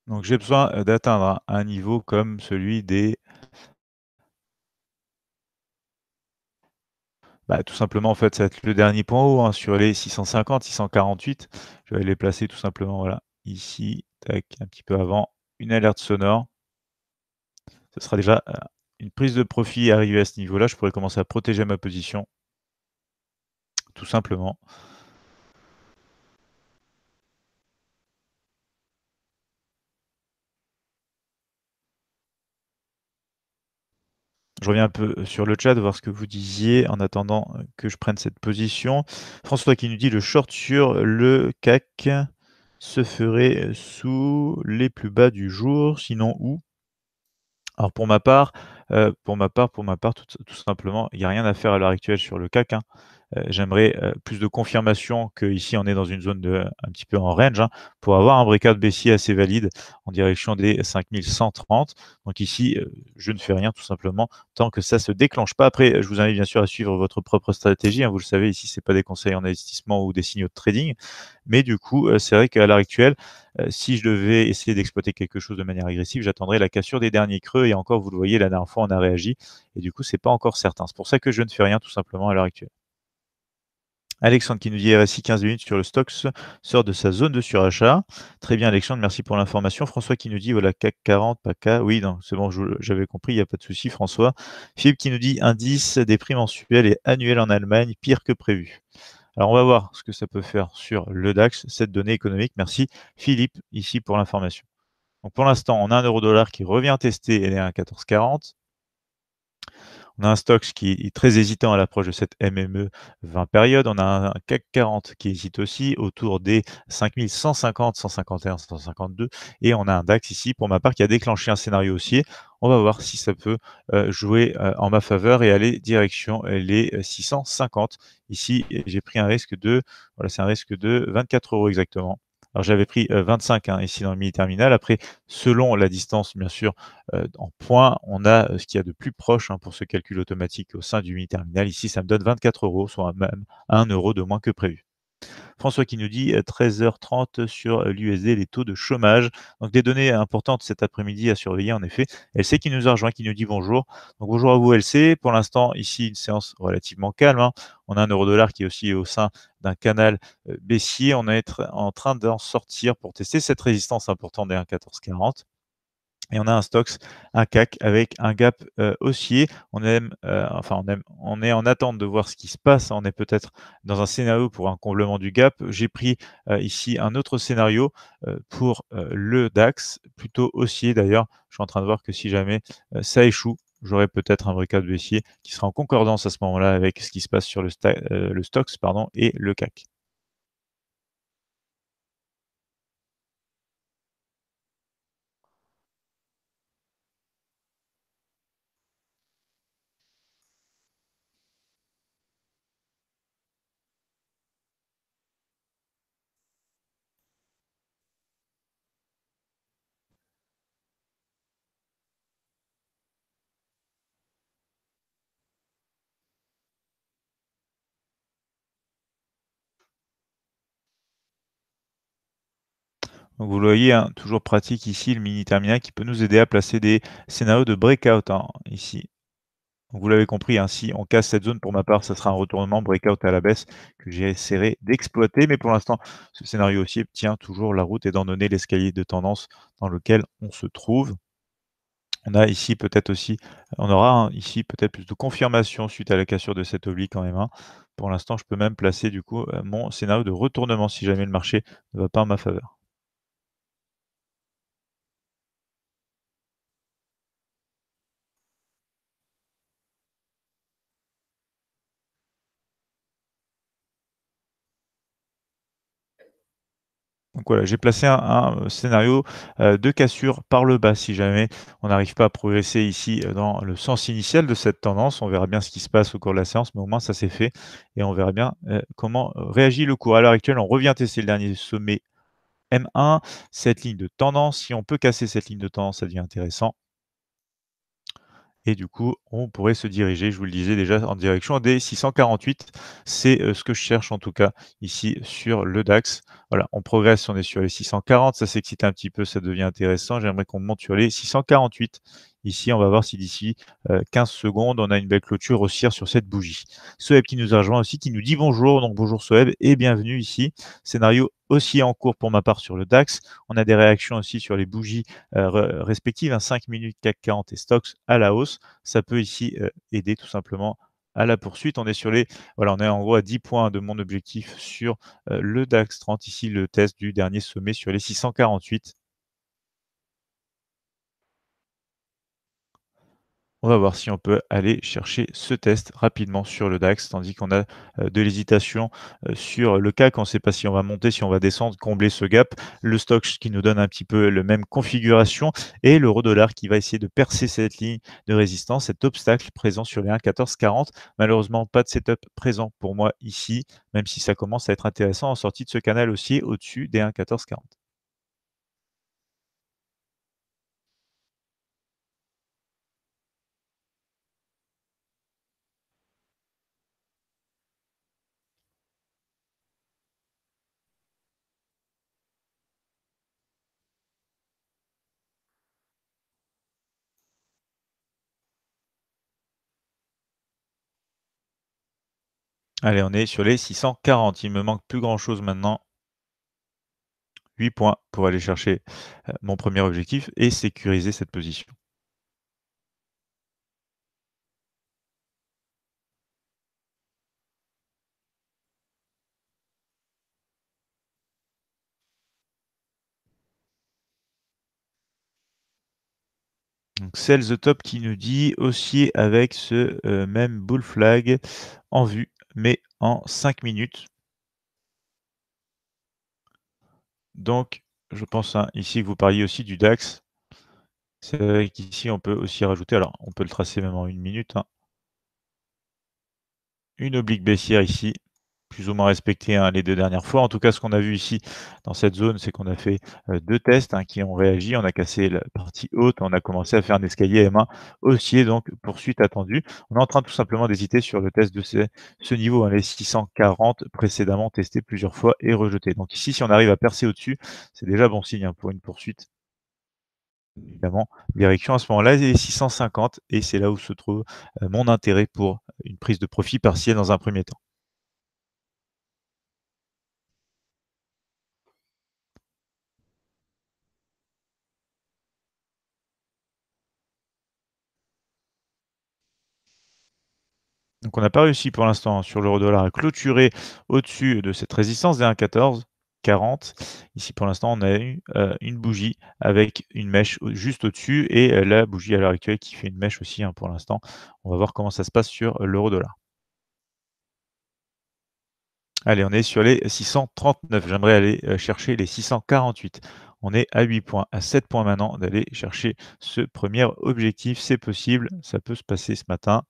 [SPEAKER 1] Donc j'ai besoin euh, d'atteindre un niveau comme celui des Bah, tout simplement, en fait, ça va être le dernier point haut hein, sur les 650, 648. Je vais les placer tout simplement voilà, ici, un petit peu avant, une alerte sonore. Ce sera déjà euh, une prise de profit arrivée à ce niveau-là. Je pourrais commencer à protéger ma position, tout simplement. Je reviens un peu euh, sur le chat, voir ce que vous disiez en attendant euh, que je prenne cette position. François qui nous dit le short sur le CAC se ferait euh, sous les plus bas du jour, sinon où Alors pour ma part, pour ma part, pour ma part, tout, simplement, il n'y a rien à faire à l'heure actuelle sur le CAC. Hein. Euh, j'aimerais euh, plus de confirmation qu'ici on est dans une zone de, un petit peu en range hein, pour avoir un breakout baissier assez valide en direction des 5130. Donc ici, euh, je ne fais rien tout simplement tant que ça se déclenche pas. Après, je vous invite bien sûr à suivre votre propre stratégie. Hein. vous le savez, ici, ce n'est pas des conseils en investissement ou des signaux de trading. Mais du coup, c'est vrai qu'à l'heure actuelle, si je devais essayer d'exploiter quelque chose de manière agressive, j'attendrais la cassure des derniers creux. Et encore, vous le voyez, la dernière fois, on a réagi. Et du coup, ce n'est pas encore certain. C'est pour ça que je ne fais rien tout simplement à l'heure actuelle. Alexandre qui nous dit RSI 15 minutes sur le stock sort de sa zone de surachat. Très bien Alexandre, merci pour l'information. François qui nous dit voilà CAC 40, CAC. » Oui, c'est bon, j'avais compris, il n'y a pas de souci François. Philippe qui nous dit indice des prix mensuels et annuels en Allemagne, pire que prévu. Alors on va voir ce que ça peut faire sur le DAX, cette donnée économique. Merci Philippe ici pour l'information. Donc pour l'instant, on a un euro dollar qui revient tester et est à 14,40. On a un stock qui est très hésitant à l'approche de cette MME 20 période. On a un CAC 40 qui hésite aussi autour des 5150, 151, 152. Et on a un DAX ici, pour ma part, qui a déclenché un scénario haussier. On va voir si ça peut euh, jouer euh, en ma faveur et aller direction les 650. Ici, j'ai pris un risque de, voilà, c'est un risque de 24 euros exactement. Alors j'avais pris 25 euh, hein, ici dans le mini terminal. Après, selon la distance, bien sûr, euh, en points, on a euh, ce qu'il y a de plus proche hein, pour ce calcul automatique au sein du mini terminal. Ici, ça me donne 24 euros, soit même 1 euro de moins que prévu. François qui nous dit 13h30 euh, sur euh, l'USD, les taux de chômage. Donc des données importantes cet après-midi à surveiller en effet. LC qui nous a rejoint, qui nous dit bonjour. Donc bonjour à vous LC. Pour l'instant, ici, une séance relativement calme. Hein. On a un euro-dollar qui est aussi au sein d'un canal euh, baissier. On est en train d'en sortir pour tester cette résistance importante des 1,1440 et on a un stocks, un CAC avec un gap euh, haussier. On euh, enfin, on, est en attente de voir ce qui se passe. On est peut-être dans un scénario pour un comblement du gap. J'ai pris euh, ici un autre scénario pour le DAX, plutôt haussier d'ailleurs. Je suis en train de voir que si jamais ça échoue, j'aurai peut-être un breakout baissier qui sera en concordance à ce moment-là avec ce qui se passe sur le, le stocks pardon, et le CAC. vous le voyez, hein, toujours pratique ici, le mini terminal qui peut nous aider à placer des scénarios de breakout hein, ici. vous l'avez compris, hein, si on casse cette zone, pour ma part, ça sera un retournement breakout à la baisse que j'ai essayé d'exploiter. Mais pour l'instant, ce scénario aussi tient toujours la route et d'en donner l'escalier de tendance dans lequel on se trouve. On a ici peut-être aussi, on aura ici peut-être plus de confirmation suite à la cassure de cette oblique en M1. Pour l'instant, je peux même placer du coup euh, mon scénario de retournement si jamais le marché ne va pas en ma faveur. voilà, j'ai placé un, euh, scénario euh, de cassure par le bas. Si jamais on n'arrive pas à progresser ici euh, dans le sens initial de cette tendance, on verra bien ce qui se passe au cours de la séance, mais au moins ça s'est fait et on verra bien comment réagit le cours. À l'heure actuelle, on revient tester le dernier sommet M1, cette ligne de tendance. Si on peut casser cette ligne de tendance, ça devient intéressant. Et du coup, on pourrait se diriger, je vous le disais déjà, en direction des 648. C'est euh, ce que je cherche en tout cas ici sur le DAX. Voilà, on progresse, on est sur les 640. Ça s'excite un petit peu, ça devient intéressant. J'aimerais qu'on monte sur les 648 Ici, on va voir si d'ici 15 euh, secondes, on a une belle clôture aussi sur cette bougie. Soeb qui nous a rejoint aussi, qui nous dit bonjour. Donc bonjour Soeb et bienvenue ici. Scénario aussi en cours pour ma part sur le DAX. On a des réactions aussi sur les bougies euh, respectives, 5 hein. minutes CAC 40 et stocks à la hausse. Ça peut ici euh, aider tout simplement à la poursuite. On est sur les, voilà, on est en gros à 10 points de mon objectif sur le DAX 30, ici le test du dernier sommet sur les 648 On va voir si on peut aller chercher ce test rapidement sur le DAX, tandis qu'on a euh, de l'hésitation euh, sur le CAC. On ne sait pas si on va monter, si on va descendre, combler ce gap. Le stock qui nous donne un petit peu la même configuration et l'euro dollar qui va essayer de percer cette ligne de résistance, cet obstacle présent sur les 1,1440. Malheureusement, pas de setup présent pour moi ici, même si ça commence à être intéressant en sortie de ce canal aussi au-dessus des 1,1440. Allez, on est sur les 640. Il me manque plus grand-chose maintenant. 8 points pour aller chercher euh, mon premier objectif et sécuriser cette position. Donc celle the Top qui nous dit aussi avec ce euh, même bull flag en vue mais en 5 minutes. Donc, je pense hein, ici que vous parliez aussi du DAX. C'est vrai qu'ici, on peut aussi rajouter, alors on peut le tracer même en une minute. Hein. Une oblique baissière ici, plus ou moins respecté hein, les deux dernières fois. En tout cas, ce qu'on a vu ici dans cette zone, c'est qu'on a fait euh, deux tests hein, qui ont réagi. On a cassé la partie haute, on a commencé à faire un escalier M1 haussier, donc poursuite attendue. On est en train tout simplement d'hésiter sur le test de ce, niveau, hein, les 640 précédemment testés plusieurs fois et rejetés. Donc ici, si on arrive à percer au-dessus, c'est déjà bon signe pour une poursuite évidemment direction à ce moment-là les 650 et c'est là où se trouve euh, mon intérêt pour une prise de profit partielle dans un premier temps. Donc on n'a pas réussi pour l'instant sur l'euro dollar à clôturer au-dessus de cette résistance des 1,14. Ici, pour l'instant, on a eu euh, une bougie avec une mèche juste au-dessus et euh, la bougie à l'heure actuelle qui fait une mèche aussi hein, pour l'instant. On va voir comment ça se passe sur l'euro-dollar. Allez, on est sur les 639. J'aimerais aller euh, chercher les 648. On est à 8 points, à 7 points maintenant d'aller chercher ce premier objectif. C'est possible, ça peut se passer ce matin.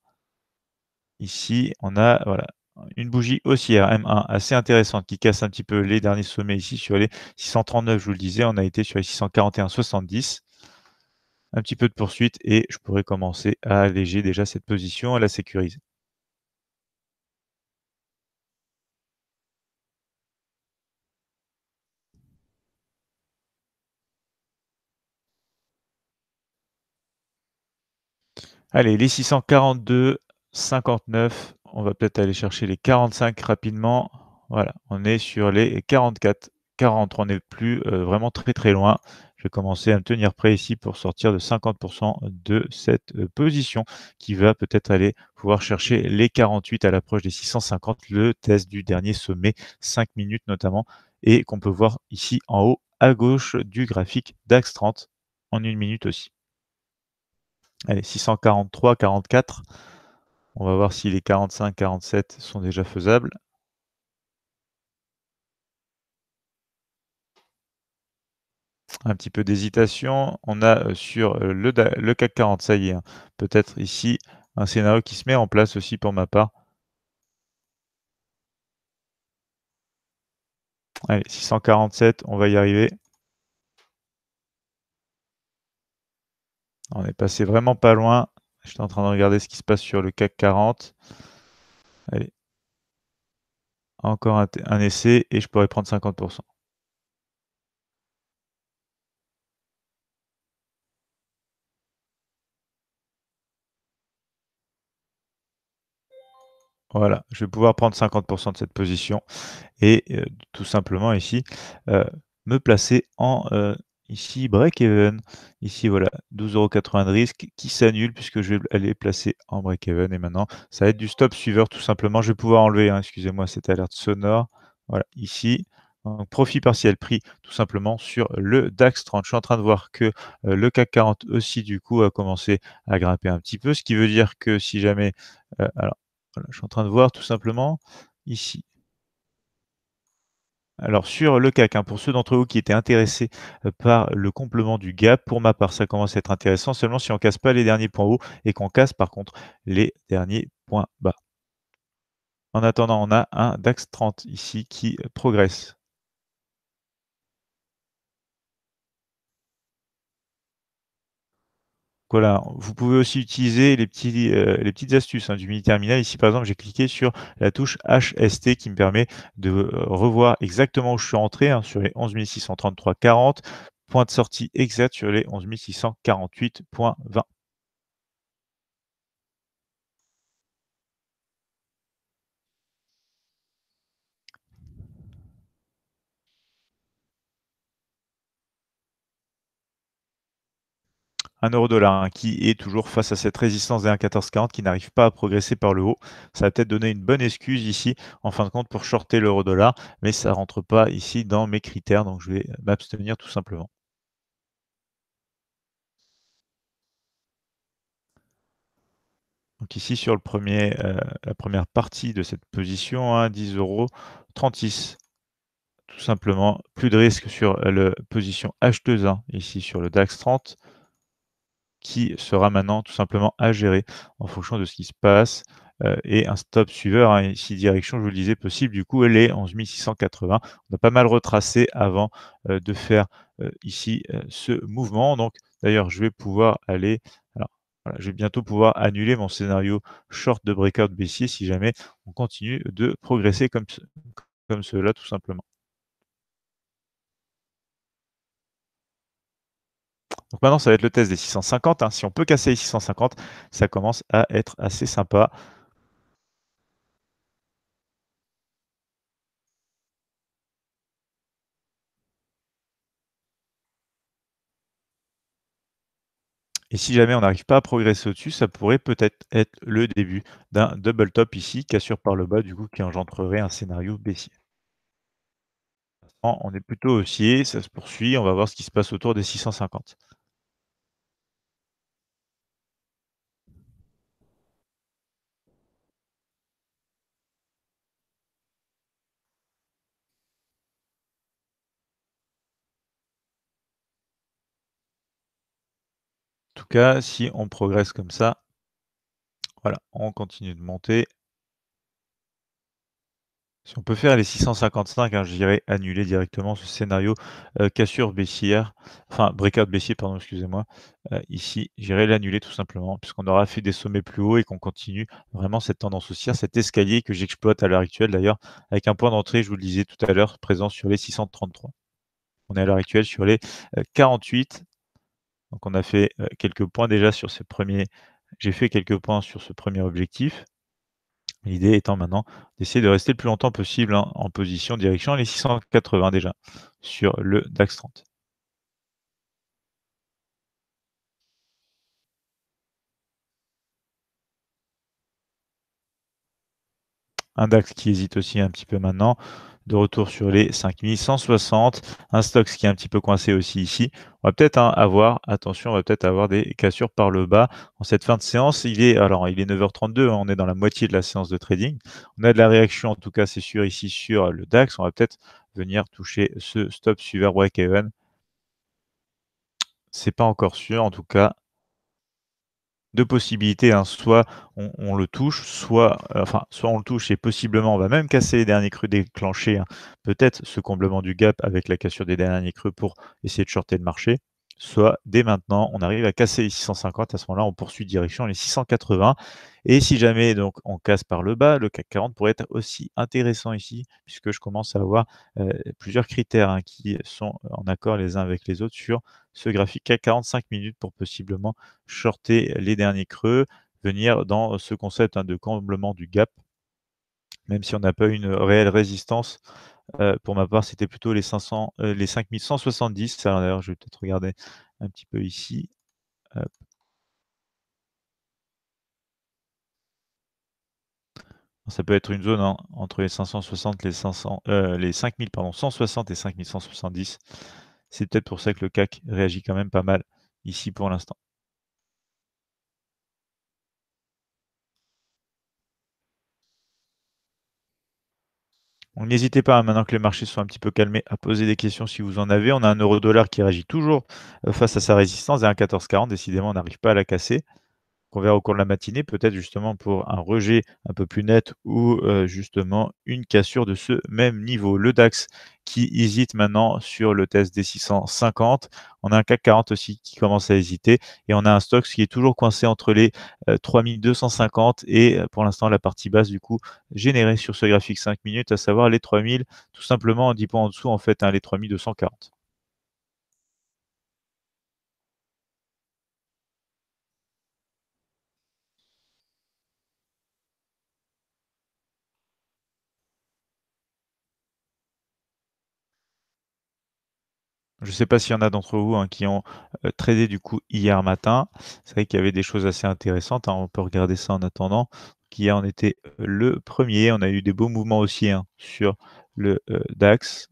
[SPEAKER 1] Ici, on a voilà, une bougie haussière M1 assez intéressante qui casse un petit peu les derniers sommets ici sur les 639, je vous le disais, on a été sur les 641,70. Un petit peu de poursuite et je pourrais commencer à alléger déjà cette position à la sécuriser. Allez, les 642, 59. On va peut-être aller chercher les 45 rapidement. Voilà, on est sur les 44. 40, on n'est plus euh, vraiment très très loin. Je vais commencer à me tenir prêt ici pour sortir de 50% de cette euh, position qui va peut-être aller pouvoir chercher les 48 à l'approche des 650, le test du dernier sommet, 5 minutes notamment, et qu'on peut voir ici en haut à gauche du graphique DAX 30 en une minute aussi. Allez, 643, 44. On va voir si les 45, 47 sont déjà faisables. Un petit peu d'hésitation. On a euh, sur euh, le, CAC 40, ça y est, hein. peut-être ici un scénario qui se met en place aussi pour ma part. Allez, 647, on va y arriver. On est passé vraiment pas loin. J'étais en train de regarder ce qui se passe sur le CAC 40. Allez. Encore un, essai et je pourrais prendre 50%. Voilà, je vais pouvoir prendre 50% de cette position et euh, tout simplement ici euh, me placer en euh, Ici, break-even. Ici, voilà, 12,80€ de risque qui s'annule puisque je vais aller placer en break-even. Et maintenant, ça va être du stop suiveur tout simplement. Je vais pouvoir enlever, hein, excusez-moi, cette alerte sonore. Voilà, ici. Donc, profit partiel pris tout simplement sur le DAX 30. Je suis en train de voir que euh, le CAC 40 aussi, du coup, a commencé à grimper un petit peu. Ce qui veut dire que si jamais. Euh, alors, je suis en train de voir tout simplement ici alors sur le CAC, hein, pour ceux d'entre vous qui étaient intéressés euh, par le complément du gap, pour ma part, ça commence à être intéressant seulement si on ne casse pas les derniers points hauts et qu'on casse par contre les derniers points bas. En attendant, on a un DAX 30 ici qui progresse. voilà, vous pouvez aussi utiliser les, petits, euh, les petites astuces hein, du mini terminal. Ici, par exemple, j'ai cliqué sur la touche HST qui me permet de euh, revoir exactement où je suis entré hein, sur les 11633.40, point de sortie exact sur les 11648.20. Un euro dollar, hein, qui est toujours face à cette résistance des 1,1440 qui n'arrive pas à progresser par le haut. Ça va peut-être donner une bonne excuse ici, en fin de compte, pour shorter l'euro dollar, mais ça ne rentre pas ici dans mes critères, donc je vais m'abstenir tout simplement. Donc ici sur le premier, euh, la première partie de cette position, 10.36 hein, 10 euros Tout simplement, plus de risque sur la position h 21 ici sur le DAX 30 qui sera maintenant tout simplement à gérer en fonction de ce qui se passe euh, et un stop suiveur, ici hein, direction, je vous le disais, possible. Du coup, elle est 11680. On a pas mal retracé avant euh, de faire euh, ici ce mouvement. Donc, d'ailleurs, je vais pouvoir aller... Alors, voilà, je vais bientôt pouvoir annuler mon scénario short de breakout baissier si jamais on continue de progresser comme, comme cela, tout simplement. Donc maintenant, ça va être le test des 650. Hein. Si on peut casser les 650, ça commence à être assez sympa. Et si jamais on n'arrive pas à progresser au-dessus, ça pourrait peut-être être le début d'un double top ici, cassure par le bas, du coup, qui engendrerait un scénario baissier. On est plutôt haussier, ça se poursuit, on va voir ce qui se passe autour des 650. si on progresse comme ça, voilà, on continue de monter. Si on peut faire les 655, hein, j'irai je annuler directement ce scénario euh, cassure baissière, enfin breakout baissier, pardon, excusez-moi. Euh, ici, j'irai l'annuler tout simplement, puisqu'on aura fait des sommets plus hauts et qu'on continue vraiment cette tendance haussière, cet escalier que j'exploite à l'heure actuelle d'ailleurs, avec un point d'entrée, je vous le disais tout à l'heure, présent sur les 633. On est à l'heure actuelle sur les 48 euh, donc on a fait quelques points déjà sur ce premier. J'ai fait quelques points sur ce premier objectif. L'idée étant maintenant d'essayer de rester le plus longtemps possible hein, en position direction les 680 déjà sur le DAX 30. Un DAX qui hésite aussi un petit peu maintenant de retour sur les 5160. Un stock qui est un petit peu coincé aussi ici. On va peut-être hein, avoir, attention, on va peut-être avoir des cassures par le bas en cette fin de séance. Il est, alors, il est 9h32, hein, on est dans la moitié de la séance de trading. On a de la réaction, en tout cas, c'est sûr, ici sur le DAX. On va peut-être venir toucher ce stop suiveur break-even. C'est pas encore sûr, en tout cas, deux possibilités. Hein. Soit on, le touche, soit, euh, enfin, soit on le touche et possiblement on va même casser les derniers creux déclenchés. Hein, peut-être ce comblement du gap avec la cassure des derniers creux pour essayer de shorter le marché soit dès maintenant, on arrive à casser les 650, à ce moment-là, on poursuit direction les 680. Et si jamais donc on casse par le bas, le CAC 40 pourrait être aussi intéressant ici, puisque je commence à avoir euh, plusieurs critères hein, qui sont en accord les uns avec les autres sur ce graphique CAC 45 minutes pour possiblement shorter les derniers creux, venir dans ce concept hein, de comblement du gap, même si on n'a pas une réelle résistance euh, pour ma part, c'était plutôt les, 500, euh, les 5170. Alors d'ailleurs, je vais peut-être regarder un petit peu ici. Ça peut être une zone hein, entre les 560, les 500, euh, les 5000, pardon, 160 et 5170. C'est peut-être pour ça que le CAC réagit quand même pas mal ici pour l'instant. Donc n'hésitez pas, hein, maintenant que les marchés sont un petit peu calmés, à poser des questions si vous en avez. On a un euro dollar qui réagit toujours euh, face à sa résistance et un 14,40. Décidément, on n'arrive pas à la casser qu'on verra au cours de la matinée, peut-être justement pour un rejet un peu plus net ou euh, justement une cassure de ce même niveau. Le DAX qui hésite maintenant sur le test des 650. On a un CAC 40 aussi qui commence à hésiter et on a un stock qui est toujours coincé entre les 3250 euh, et euh, pour l'instant la partie basse du coup générée sur ce graphique 5 minutes, à savoir les 3000, tout simplement en 10 en dessous en fait, hein, les 3240. Je ne sais pas s'il y en a d'entre vous hein, qui ont euh, tradé du coup hier matin. C'est vrai qu'il y avait des choses assez intéressantes. Hein. On peut regarder ça en attendant. hier, on était euh, le premier. On a eu des beaux mouvements aussi hein, sur le euh, DAX.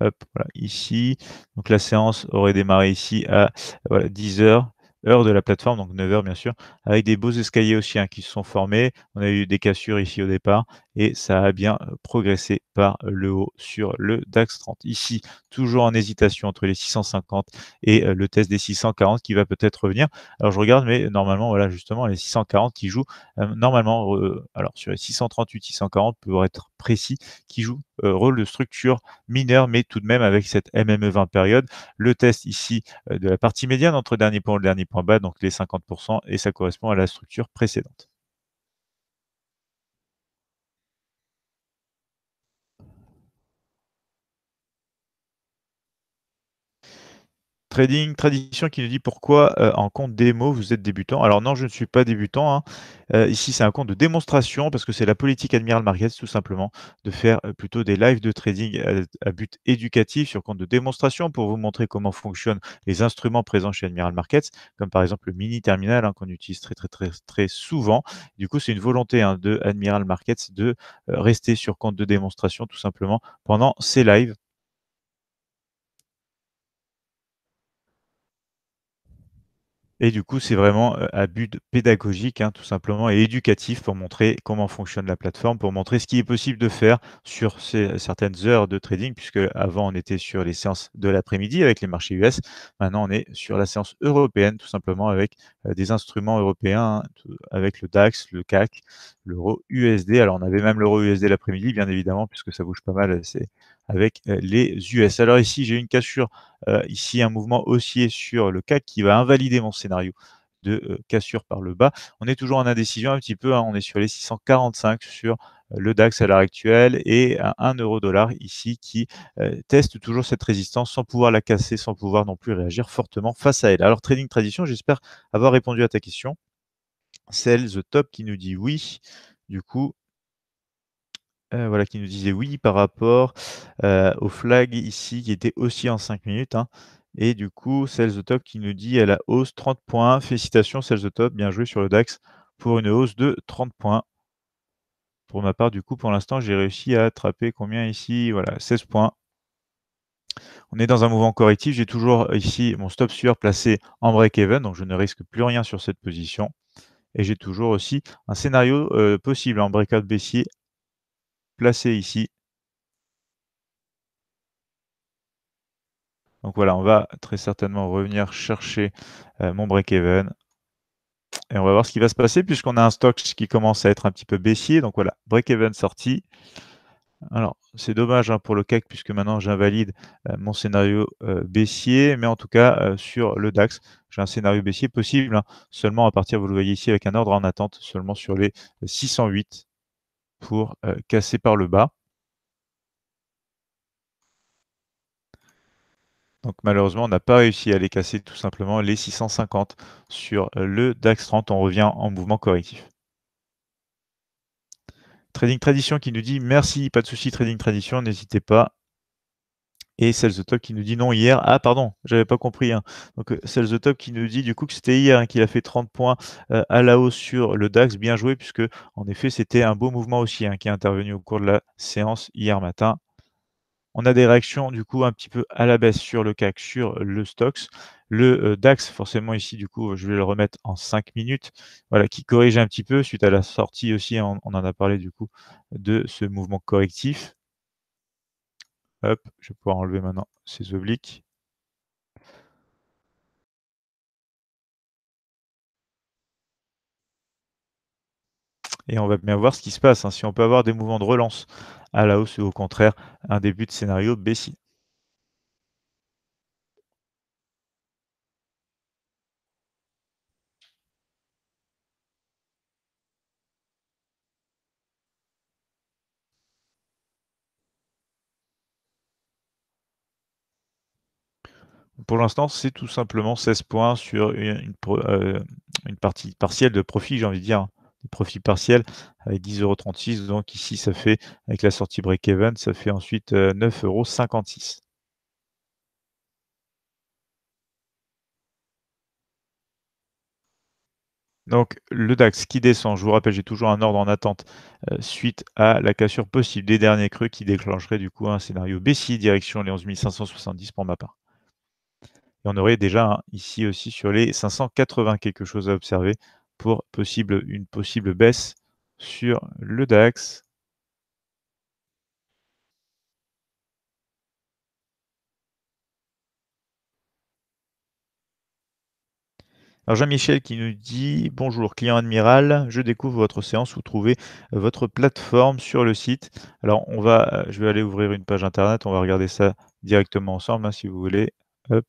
[SPEAKER 1] Hop, ici. Donc la séance aurait démarré ici à 10h, heure de la plateforme, donc 9h bien sûr, avec des beaux escaliers aussi qui se sont formés. On a eu des cassures ici au départ et ça a bien progressé par le haut sur le DAX 30. Ici, toujours en hésitation entre les 650 et le test des 640 qui va peut-être revenir. Alors je regarde, mais normalement, voilà, justement, les 640 qui jouent, normalement, alors sur les 638, 640, pour être précis, qui jouent rôle de structure mineure, mais tout de même avec cette MME 20 période. Le test ici de la partie médiane entre dernier point et le dernier point bas, donc les 50%, et ça correspond à la structure précédente. Trading, Tradition qui nous dit pourquoi euh, en compte démo vous êtes débutant. Alors non, je ne suis pas débutant. Hein. Euh, ici, c'est un compte de démonstration parce que c'est la politique Admiral Markets tout simplement de faire euh, plutôt des lives de trading à, but éducatif sur compte de démonstration pour vous montrer comment fonctionnent les instruments présents chez Admiral Markets, comme par exemple le mini terminal hein, qu'on utilise très très très très souvent. Du coup, c'est une volonté hein, de Admiral Markets de rester sur compte de démonstration tout simplement pendant ces lives. Et du coup, c'est vraiment euh, à but pédagogique, hein, tout simplement, et éducatif pour montrer comment fonctionne la plateforme, pour montrer ce qui est possible de faire sur ces, certaines heures de trading, puisque avant on était sur les séances de l'après-midi avec les marchés US, maintenant on est sur la séance européenne, tout simplement, avec euh, des instruments européens, hein, avec le DAX, le CAC, l'euro USD. Alors on avait même l'euro USD l'après-midi, bien évidemment, puisque ça bouge pas mal, euh, c'est avec euh, les US. Alors ici, j'ai une cassure, euh, ici un mouvement haussier sur le CAC qui va invalider mon scénario de euh, cassure par le bas. On est toujours en indécision un petit peu, hein. on est sur les 645 sur le DAX à l'heure actuelle et un 1 euro dollar ici qui teste toujours cette résistance sans pouvoir la casser, sans pouvoir non plus réagir fortement face à elle. Alors Trading Tradition, j'espère avoir répondu à ta question. Celle The Top qui nous dit oui. Du coup, euh, voilà, qui nous disait oui par rapport, au euh, aux flags ici qui était aussi en 5 minutes, hein. et du coup, Sales the Top qui nous dit à la hausse 30 points. Félicitations Sales the Top, bien joué sur le DAX pour une hausse de 30 points. Pour ma part, du coup, pour l'instant, j'ai réussi à attraper combien ici? Voilà, 16 points. On est dans un mouvement correctif. J'ai toujours ici mon stop sur placé en break-even, donc je ne risque plus rien sur cette position et j'ai toujours aussi un scénario, euh, possible en breakout baissier placé ici. Donc voilà, on va très certainement revenir chercher euh, mon break-even. Et on va voir ce qui va se passer puisqu'on a un stock qui commence à être un petit peu baissier. Donc voilà, break-even sorti. Alors, c'est dommage hein, pour le CAC puisque maintenant j'invalide euh, mon scénario euh, baissier, mais en tout cas sur le DAX, j'ai un scénario baissier possible hein. seulement à partir, vous le voyez ici, avec un ordre en attente seulement sur les 608 pour euh, casser par le bas. Donc malheureusement, on n'a pas réussi à les casser tout simplement les 650 sur euh, le DAX 30. On revient en mouvement correctif. Trading Tradition qui nous dit merci, pas de souci Trading Tradition, n'hésitez pas et celle Top qui nous dit non hier. Ah, pardon, j'avais pas compris. Hein. Donc, celle euh, the Top qui nous dit du coup que c'était hier hein, qu'il a fait 30 points euh, à la hausse sur le DAX. Bien joué, puisque en effet, c'était un beau mouvement aussi hein, qui est intervenu au cours de la séance hier matin. On a des réactions du coup un petit peu à la baisse sur le CAC, sur le Stox. Le euh, DAX, forcément ici, du coup, je vais le remettre en 5 minutes. Voilà, qui corrige un petit peu suite à la sortie aussi. on en a parlé du coup de ce mouvement correctif. Hop, je vais pouvoir enlever maintenant ces obliques. et on va bien voir ce qui se passe. Hein. Si on peut avoir des mouvements de relance à la hausse ou au contraire un début de scénario baissier. Pour l'instant, c'est tout simplement 16 points sur euh, une, partie partielle de profit, j'ai envie de dire hein. des profits partiels avec euros. Donc ici, ça fait, avec la sortie break-even, ça fait ensuite euh, euros. Donc le DAX qui descend, je vous rappelle, j'ai toujours un ordre en attente euh, suite à la cassure possible des derniers creux qui déclencherait du coup un scénario baissier direction les 11 570 pour ma part on aurait déjà ici aussi sur les 580 quelque chose à observer pour possible, une possible baisse sur le DAX. Alors Jean-Michel qui nous dit Bonjour client admiral, je découvre votre séance, vous trouvez votre plateforme sur le site. Alors on va, euh, je vais aller ouvrir une page internet, on va regarder ça directement ensemble hein, si vous voulez. Hop.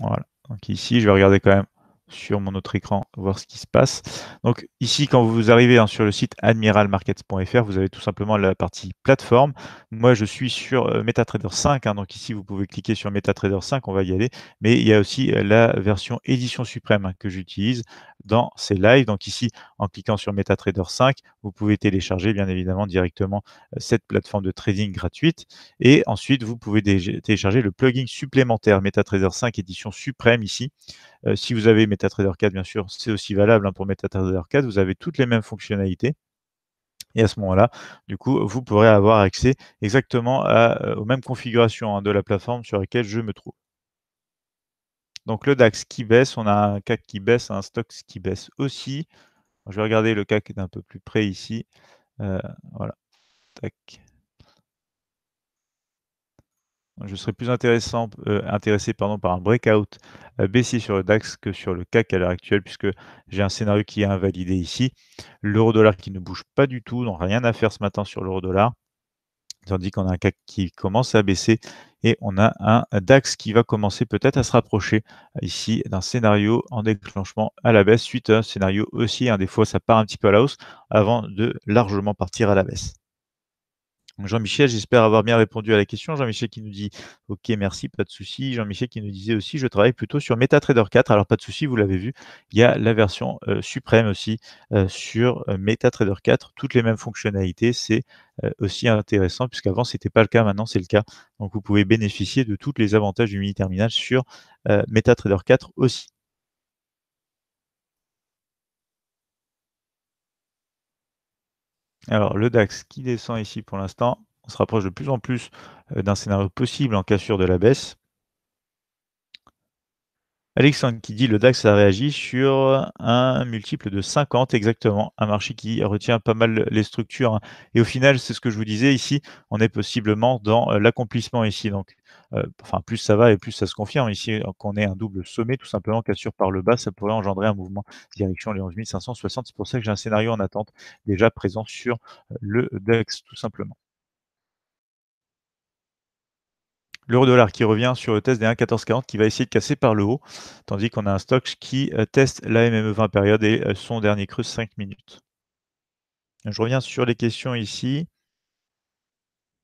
[SPEAKER 1] Voilà. Donc ici, je vais regarder quand même sur mon autre écran, voir ce qui se passe. Donc ici, quand vous arrivez hein, sur le site admiralmarkets.fr, vous avez tout simplement la partie plateforme. Moi, je suis sur euh, MetaTrader 5, hein, donc ici, vous pouvez cliquer sur MetaTrader 5, on va y aller. Mais il y a aussi euh, la version édition suprême hein, que j'utilise dans ces lives. Donc ici, en cliquant sur MetaTrader 5, vous pouvez télécharger bien évidemment directement euh, cette plateforme de trading gratuite. Et ensuite, vous pouvez télécharger le plugin supplémentaire MetaTrader 5 édition suprême ici. si vous avez MetaTrader MetaTrader 4, bien sûr, c'est aussi valable hein, pour MetaTrader 4. Vous avez toutes les mêmes fonctionnalités. Et à ce moment-là, du coup, vous pourrez avoir accès exactement euh, aux mêmes configurations hein, de la plateforme sur laquelle je me trouve. Donc le DAX qui baisse, on a un CAC qui baisse, un stock qui baisse aussi. Je vais regarder le CAC d'un peu plus près ici. Euh, voilà. Tac. Je serais plus euh, intéressé par un breakout baissé euh, baissier sur le DAX que sur le CAC à l'heure actuelle, puisque j'ai un scénario qui est invalidé ici. L'euro dollar qui ne bouge pas du tout, donc rien à faire ce matin sur l'euro dollar. Tandis qu'on a un CAC qui commence à baisser et on a un DAX qui va commencer peut-être à se rapprocher euh, ici d'un scénario en déclenchement à la baisse suite à un scénario aussi. Hein, des fois, ça part un petit peu à la hausse avant de largement partir à la baisse. Jean-Michel, j'espère avoir bien répondu à la question. Jean-Michel qui nous dit OK, merci, pas de souci. Jean-Michel qui nous disait aussi je travaille plutôt sur MetaTrader 4. Alors pas de souci, vous l'avez vu, il y a la version euh, suprême aussi euh, sur euh, MetaTrader 4, toutes les mêmes fonctionnalités, c'est aussi intéressant puisqu'avant c'était pas le cas, maintenant c'est le cas. Donc vous pouvez bénéficier de tous les avantages du mini terminal sur MetaTrader 4 aussi. Alors, le DAX qui descend ici pour l'instant, on se rapproche de plus en plus euh, d'un scénario possible en cassure de la baisse. Alexandre qui dit le DAX a réagi sur un multiple de 50 exactement, un marché qui retient pas mal les structures. Et au final, c'est ce que je vous disais ici, on est possiblement dans euh, l'accomplissement ici. Donc euh, enfin plus ça va et plus ça se confirme. Ici, euh, qu'on ait un double sommet tout simplement cassure par le bas, ça pourrait engendrer un mouvement direction les 11 560. C'est pour ça que j'ai un scénario en attente déjà présent sur euh, le DEX tout simplement. l'euro dollar qui revient sur le test des 1,1440 qui va essayer de casser par le haut, tandis qu'on a un stock qui teste la MME 20 période et son dernier creux 5 minutes. Je reviens sur les questions ici.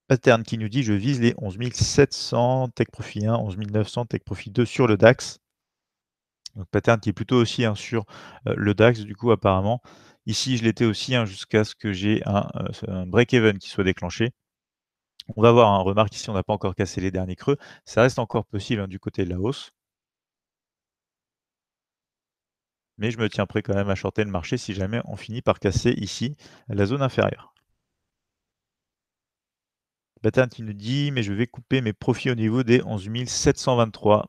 [SPEAKER 1] Pattern qui nous dit je vise les 11 700 Tech Profit 1, 11 900 Tech Profit 2 sur le DAX. Donc Pattern qui est plutôt aussi hein, sur euh, le DAX du coup apparemment. Ici je l'étais aussi hein, jusqu'à ce que j'ai euh, un, break-even qui soit déclenché. On va voir, un hein, remarque ici on n'a pas encore cassé les derniers creux. Ça reste encore possible du côté de la hausse. Mais je me tiens prêt quand même à shorter le marché si jamais on finit par casser ici la zone inférieure. Batan qui nous dit Mais je vais couper mes profits au niveau des 11 723.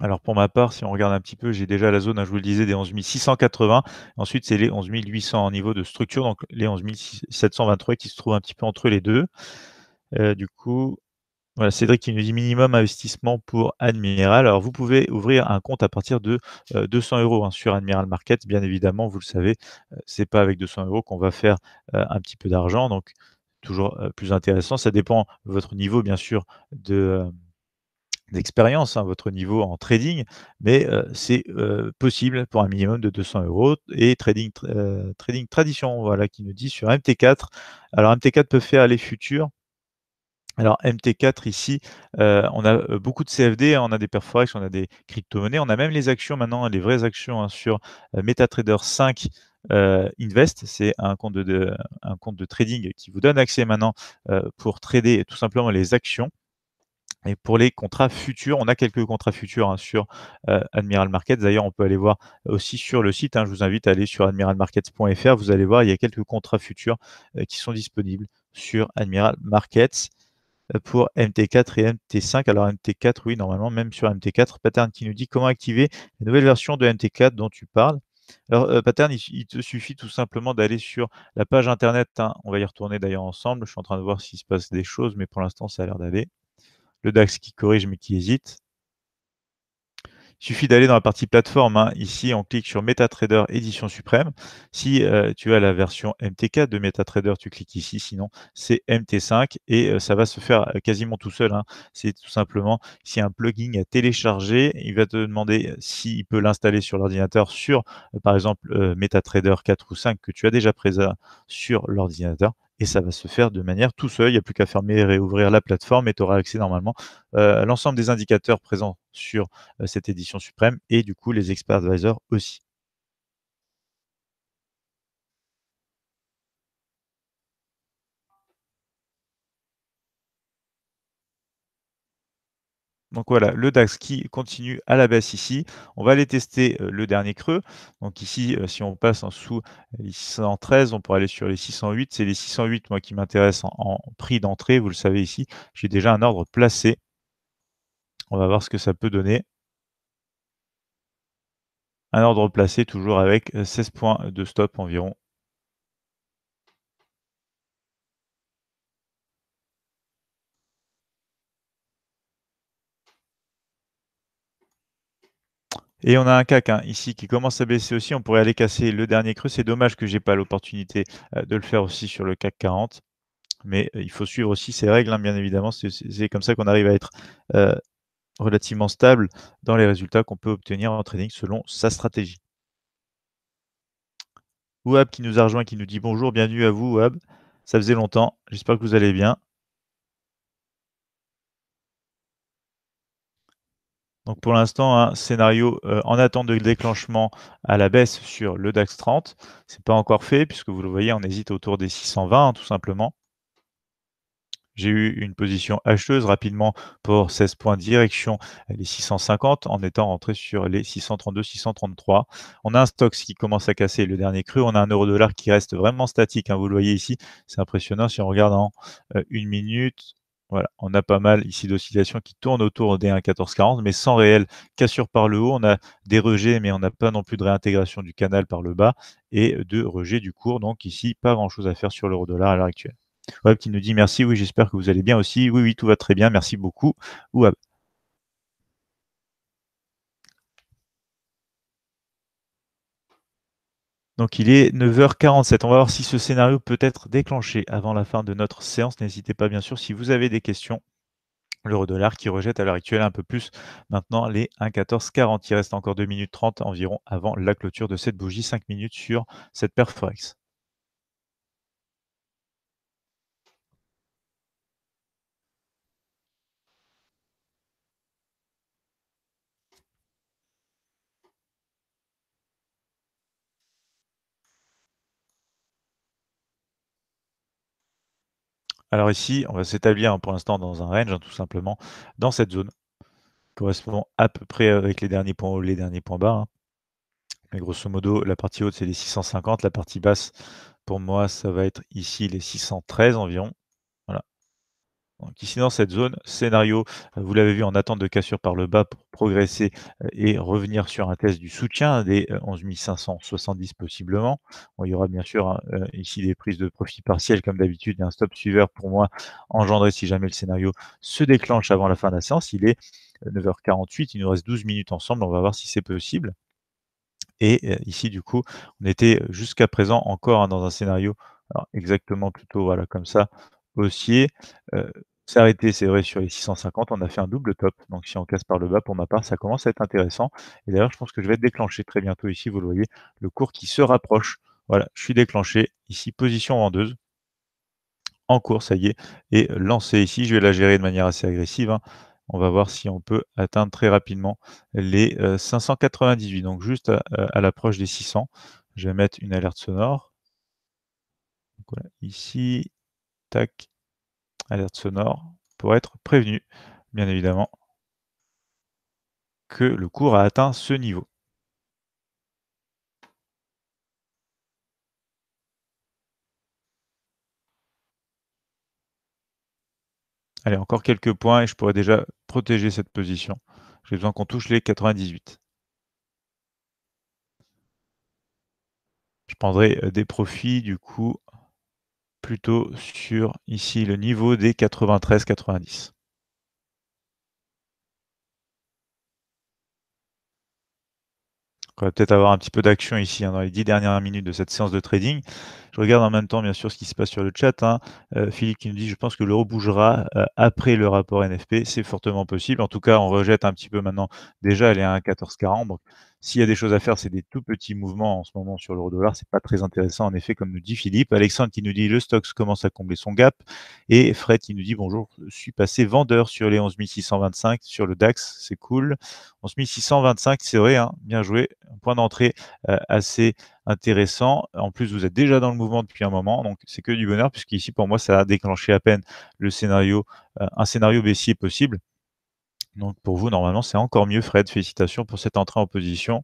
[SPEAKER 1] Alors pour ma part, si on regarde un petit peu, j'ai déjà la zone, hein, je vous le disais, des 11 680. Ensuite, c'est les 11 800 en niveau de structure, donc les 11 723 qui se trouvent un petit peu entre les deux. Euh, du coup, voilà, Cédric qui nous dit minimum investissement pour Admiral. Alors, vous pouvez ouvrir un compte à partir de 200 euh, euros hein, sur Admiral market Bien évidemment, vous le savez, euh, c'est pas avec 200 euros qu'on va faire un petit peu d'argent. Donc, toujours plus intéressant. Ça dépend de votre niveau, bien sûr, de d'expérience, hein, votre niveau en trading, mais c'est possible pour un minimum de 200 euros. Et trading, trading tradition, voilà, qui nous dit sur MT4. Alors MT4 peut faire les futurs. Alors MT4 ici, on a beaucoup de CFD, hein, on a des Perforex, on a des crypto-monnaies, on a même les actions maintenant, les vraies actions hein, sur MetaTrader 5 euh, Invest, c'est un compte de, trading qui vous donne accès maintenant euh, pour trader tout simplement les actions. Et pour les contrats futurs, on a quelques contrats futurs hein, sur euh, Admiral Markets. D'ailleurs, on peut aller voir aussi sur le site. Hein. je vous invite à aller sur admiralmarkets.fr. Vous allez voir, il y a quelques contrats futurs qui sont disponibles sur Admiral Markets pour MT4 et MT5. Alors MT4, oui, normalement, même sur MT4, Pattern qui nous dit comment activer la nouvelle version de MT4 dont tu parles. Alors, euh, Pattern, il, te suffit tout simplement d'aller sur la page internet. Hein. On va y retourner d'ailleurs ensemble. Je suis en train de voir s'il se passe des choses, mais pour l'instant, ça a l'air d'aller. Le DAX qui corrige mais qui hésite. Il suffit d'aller dans la partie plateforme. Hein. Ici, on clique sur MetaTrader édition suprême. Si euh, tu as la version MT4 de MetaTrader, tu cliques ici. Sinon, c'est MT5 et euh, ça va se faire euh, quasiment tout seul. Hein. C'est tout simplement si un plugin à télécharger, il va te demander s'il peut l'installer sur l'ordinateur sur, par exemple, MetaTrader 4 ou 5 que tu as déjà présent sur l'ordinateur et ça va se faire de manière tout seul. Il n'y a plus qu'à fermer et réouvrir la plateforme et tu auras accès normalement euh, à l'ensemble des indicateurs présents sur euh, cette édition suprême et du coup les experts advisors aussi. Donc voilà, le DAX qui continue à la baisse ici. On va aller tester euh, le dernier creux. Donc ici, euh, si on passe en dessous euh, les 613, on pourrait aller sur les 608. C'est les 608, moi, qui m'intéressent en, prix d'entrée. Vous le savez ici, j'ai déjà un ordre placé. On va voir ce que ça peut donner. Un ordre placé toujours avec 16 points de stop environ. Et on a un CAC hein, ici qui commence à baisser aussi. On pourrait aller casser le dernier creux. C'est dommage que je n'ai pas l'opportunité euh, de le faire aussi sur le CAC 40. Mais euh, il faut suivre aussi ces règles, hein, bien évidemment. C'est comme ça qu'on arrive à être euh, relativement stable dans les résultats qu'on peut obtenir en trading selon sa stratégie. Ouab qui nous a rejoint, qui nous dit bonjour, bienvenue à vous Ouab. Ça faisait longtemps, j'espère que vous allez bien. Donc pour l'instant, un scénario euh, en attente de déclenchement à la baisse sur le DAX 30. Ce n'est pas encore fait, puisque vous le voyez, on hésite autour des 620, hein, tout simplement. J'ai eu une position acheteuse rapidement pour 16 points de direction les 650 en étant rentré sur les 632, 633. On a un stock qui commence à casser le dernier cru. On a un euro dollar qui reste vraiment statique. Hein, vous le voyez ici, c'est impressionnant si on regarde en euh, une minute, voilà, on a pas mal ici d'oscillations qui tournent autour des 1,1440, mais sans réel cassure par le haut. On a des rejets, mais on n'a pas non plus de réintégration du canal par le bas et de rejet du cours. Donc ici, pas grand-chose à faire sur l'euro dollar à l'heure actuelle. Web qui nous dit merci, oui, j'espère que vous allez bien aussi. Oui, oui, tout va très bien, merci beaucoup. Donc il est 9h47. On va voir si ce scénario peut être déclenché avant la fin de notre séance. N'hésitez pas bien sûr si vous avez des questions. L'euro dollar qui rejette à l'heure actuelle un peu plus maintenant les 1,1440. Il reste encore 2 minutes 30 environ avant la clôture de cette bougie, 5 minutes sur cette paire Forex. Alors ici, on va s'établir hein, pour l'instant dans un range, hein, tout simplement, dans cette zone. Correspond à peu près avec les derniers points hauts, les derniers points bas. Hein. Mais grosso modo, la partie haute, c'est les 650. La partie basse, pour moi, ça va être ici les 613 environ. Ici hein, dans cette zone. Scénario, euh, vous l'avez vu, en attente de cassure par le bas pour progresser euh, et revenir sur un test du soutien des 11 euh, 570 possiblement. il y aura bien sûr hein, ici des prises de profit partielles comme d'habitude et un stop suiveur pour moi engendré si jamais le scénario se déclenche avant la fin de la séance. Il est 9h48, il nous reste 12 minutes ensemble, on va voir si c'est possible. Et ici, du coup, on était jusqu'à présent encore hein, dans un scénario exactement plutôt voilà comme ça S'arrêter, c'est vrai, sur les 650, on a fait un double top. Donc si on casse par le bas, pour ma part, ça commence à être intéressant. Et d'ailleurs, je pense que je vais déclencher très bientôt ici, vous le voyez, le cours qui se rapproche. Voilà, je suis déclenché. Ici, position vendeuse en cours, ça y est, et lancé ici. Je vais la gérer de manière assez agressive. Hein. On va voir si on peut atteindre très rapidement les 598. Donc juste à, l'approche des 600, je vais mettre une alerte sonore. ici, Tac. Alerte sonore pour être prévenu, bien évidemment, que le cours a atteint ce niveau. Allez, encore quelques points et je pourrais déjà protéger cette position. J'ai besoin qu'on touche les 98. Je prendrai euh, des profits du coup plutôt sur ici le niveau des 93-90. On va peut-être avoir un petit peu d'action ici hein, dans les dix dernières minutes de cette séance de trading. Je regarde en même temps, bien sûr, ce qui se passe sur le chat. Hein. Euh, Philippe qui nous dit, je pense que l'euro bougera euh, après le rapport NFP. C'est fortement possible. En tout cas, on rejette un petit peu maintenant. Déjà, elle est à 1,1440. S'il y a des choses à faire, c'est des tout petits mouvements en ce moment sur l'euro dollar. C'est pas très intéressant, en effet, comme nous dit Philippe. Alexandre qui nous dit le stocks commence à combler son gap. Et Fred qui nous dit bonjour, je suis passé vendeur sur les 11 625, sur le DAX, c'est cool. 11 625, c'est vrai, hein, bien joué. Un point d'entrée euh, assez intéressant. En plus, vous êtes déjà dans le mouvement depuis un moment, donc c'est que du bonheur, puisqu'ici, pour moi, ça a déclenché à peine le scénario, euh, un scénario baissier possible. Donc pour vous, normalement, c'est encore mieux, Fred. Félicitations pour cette entrée en position.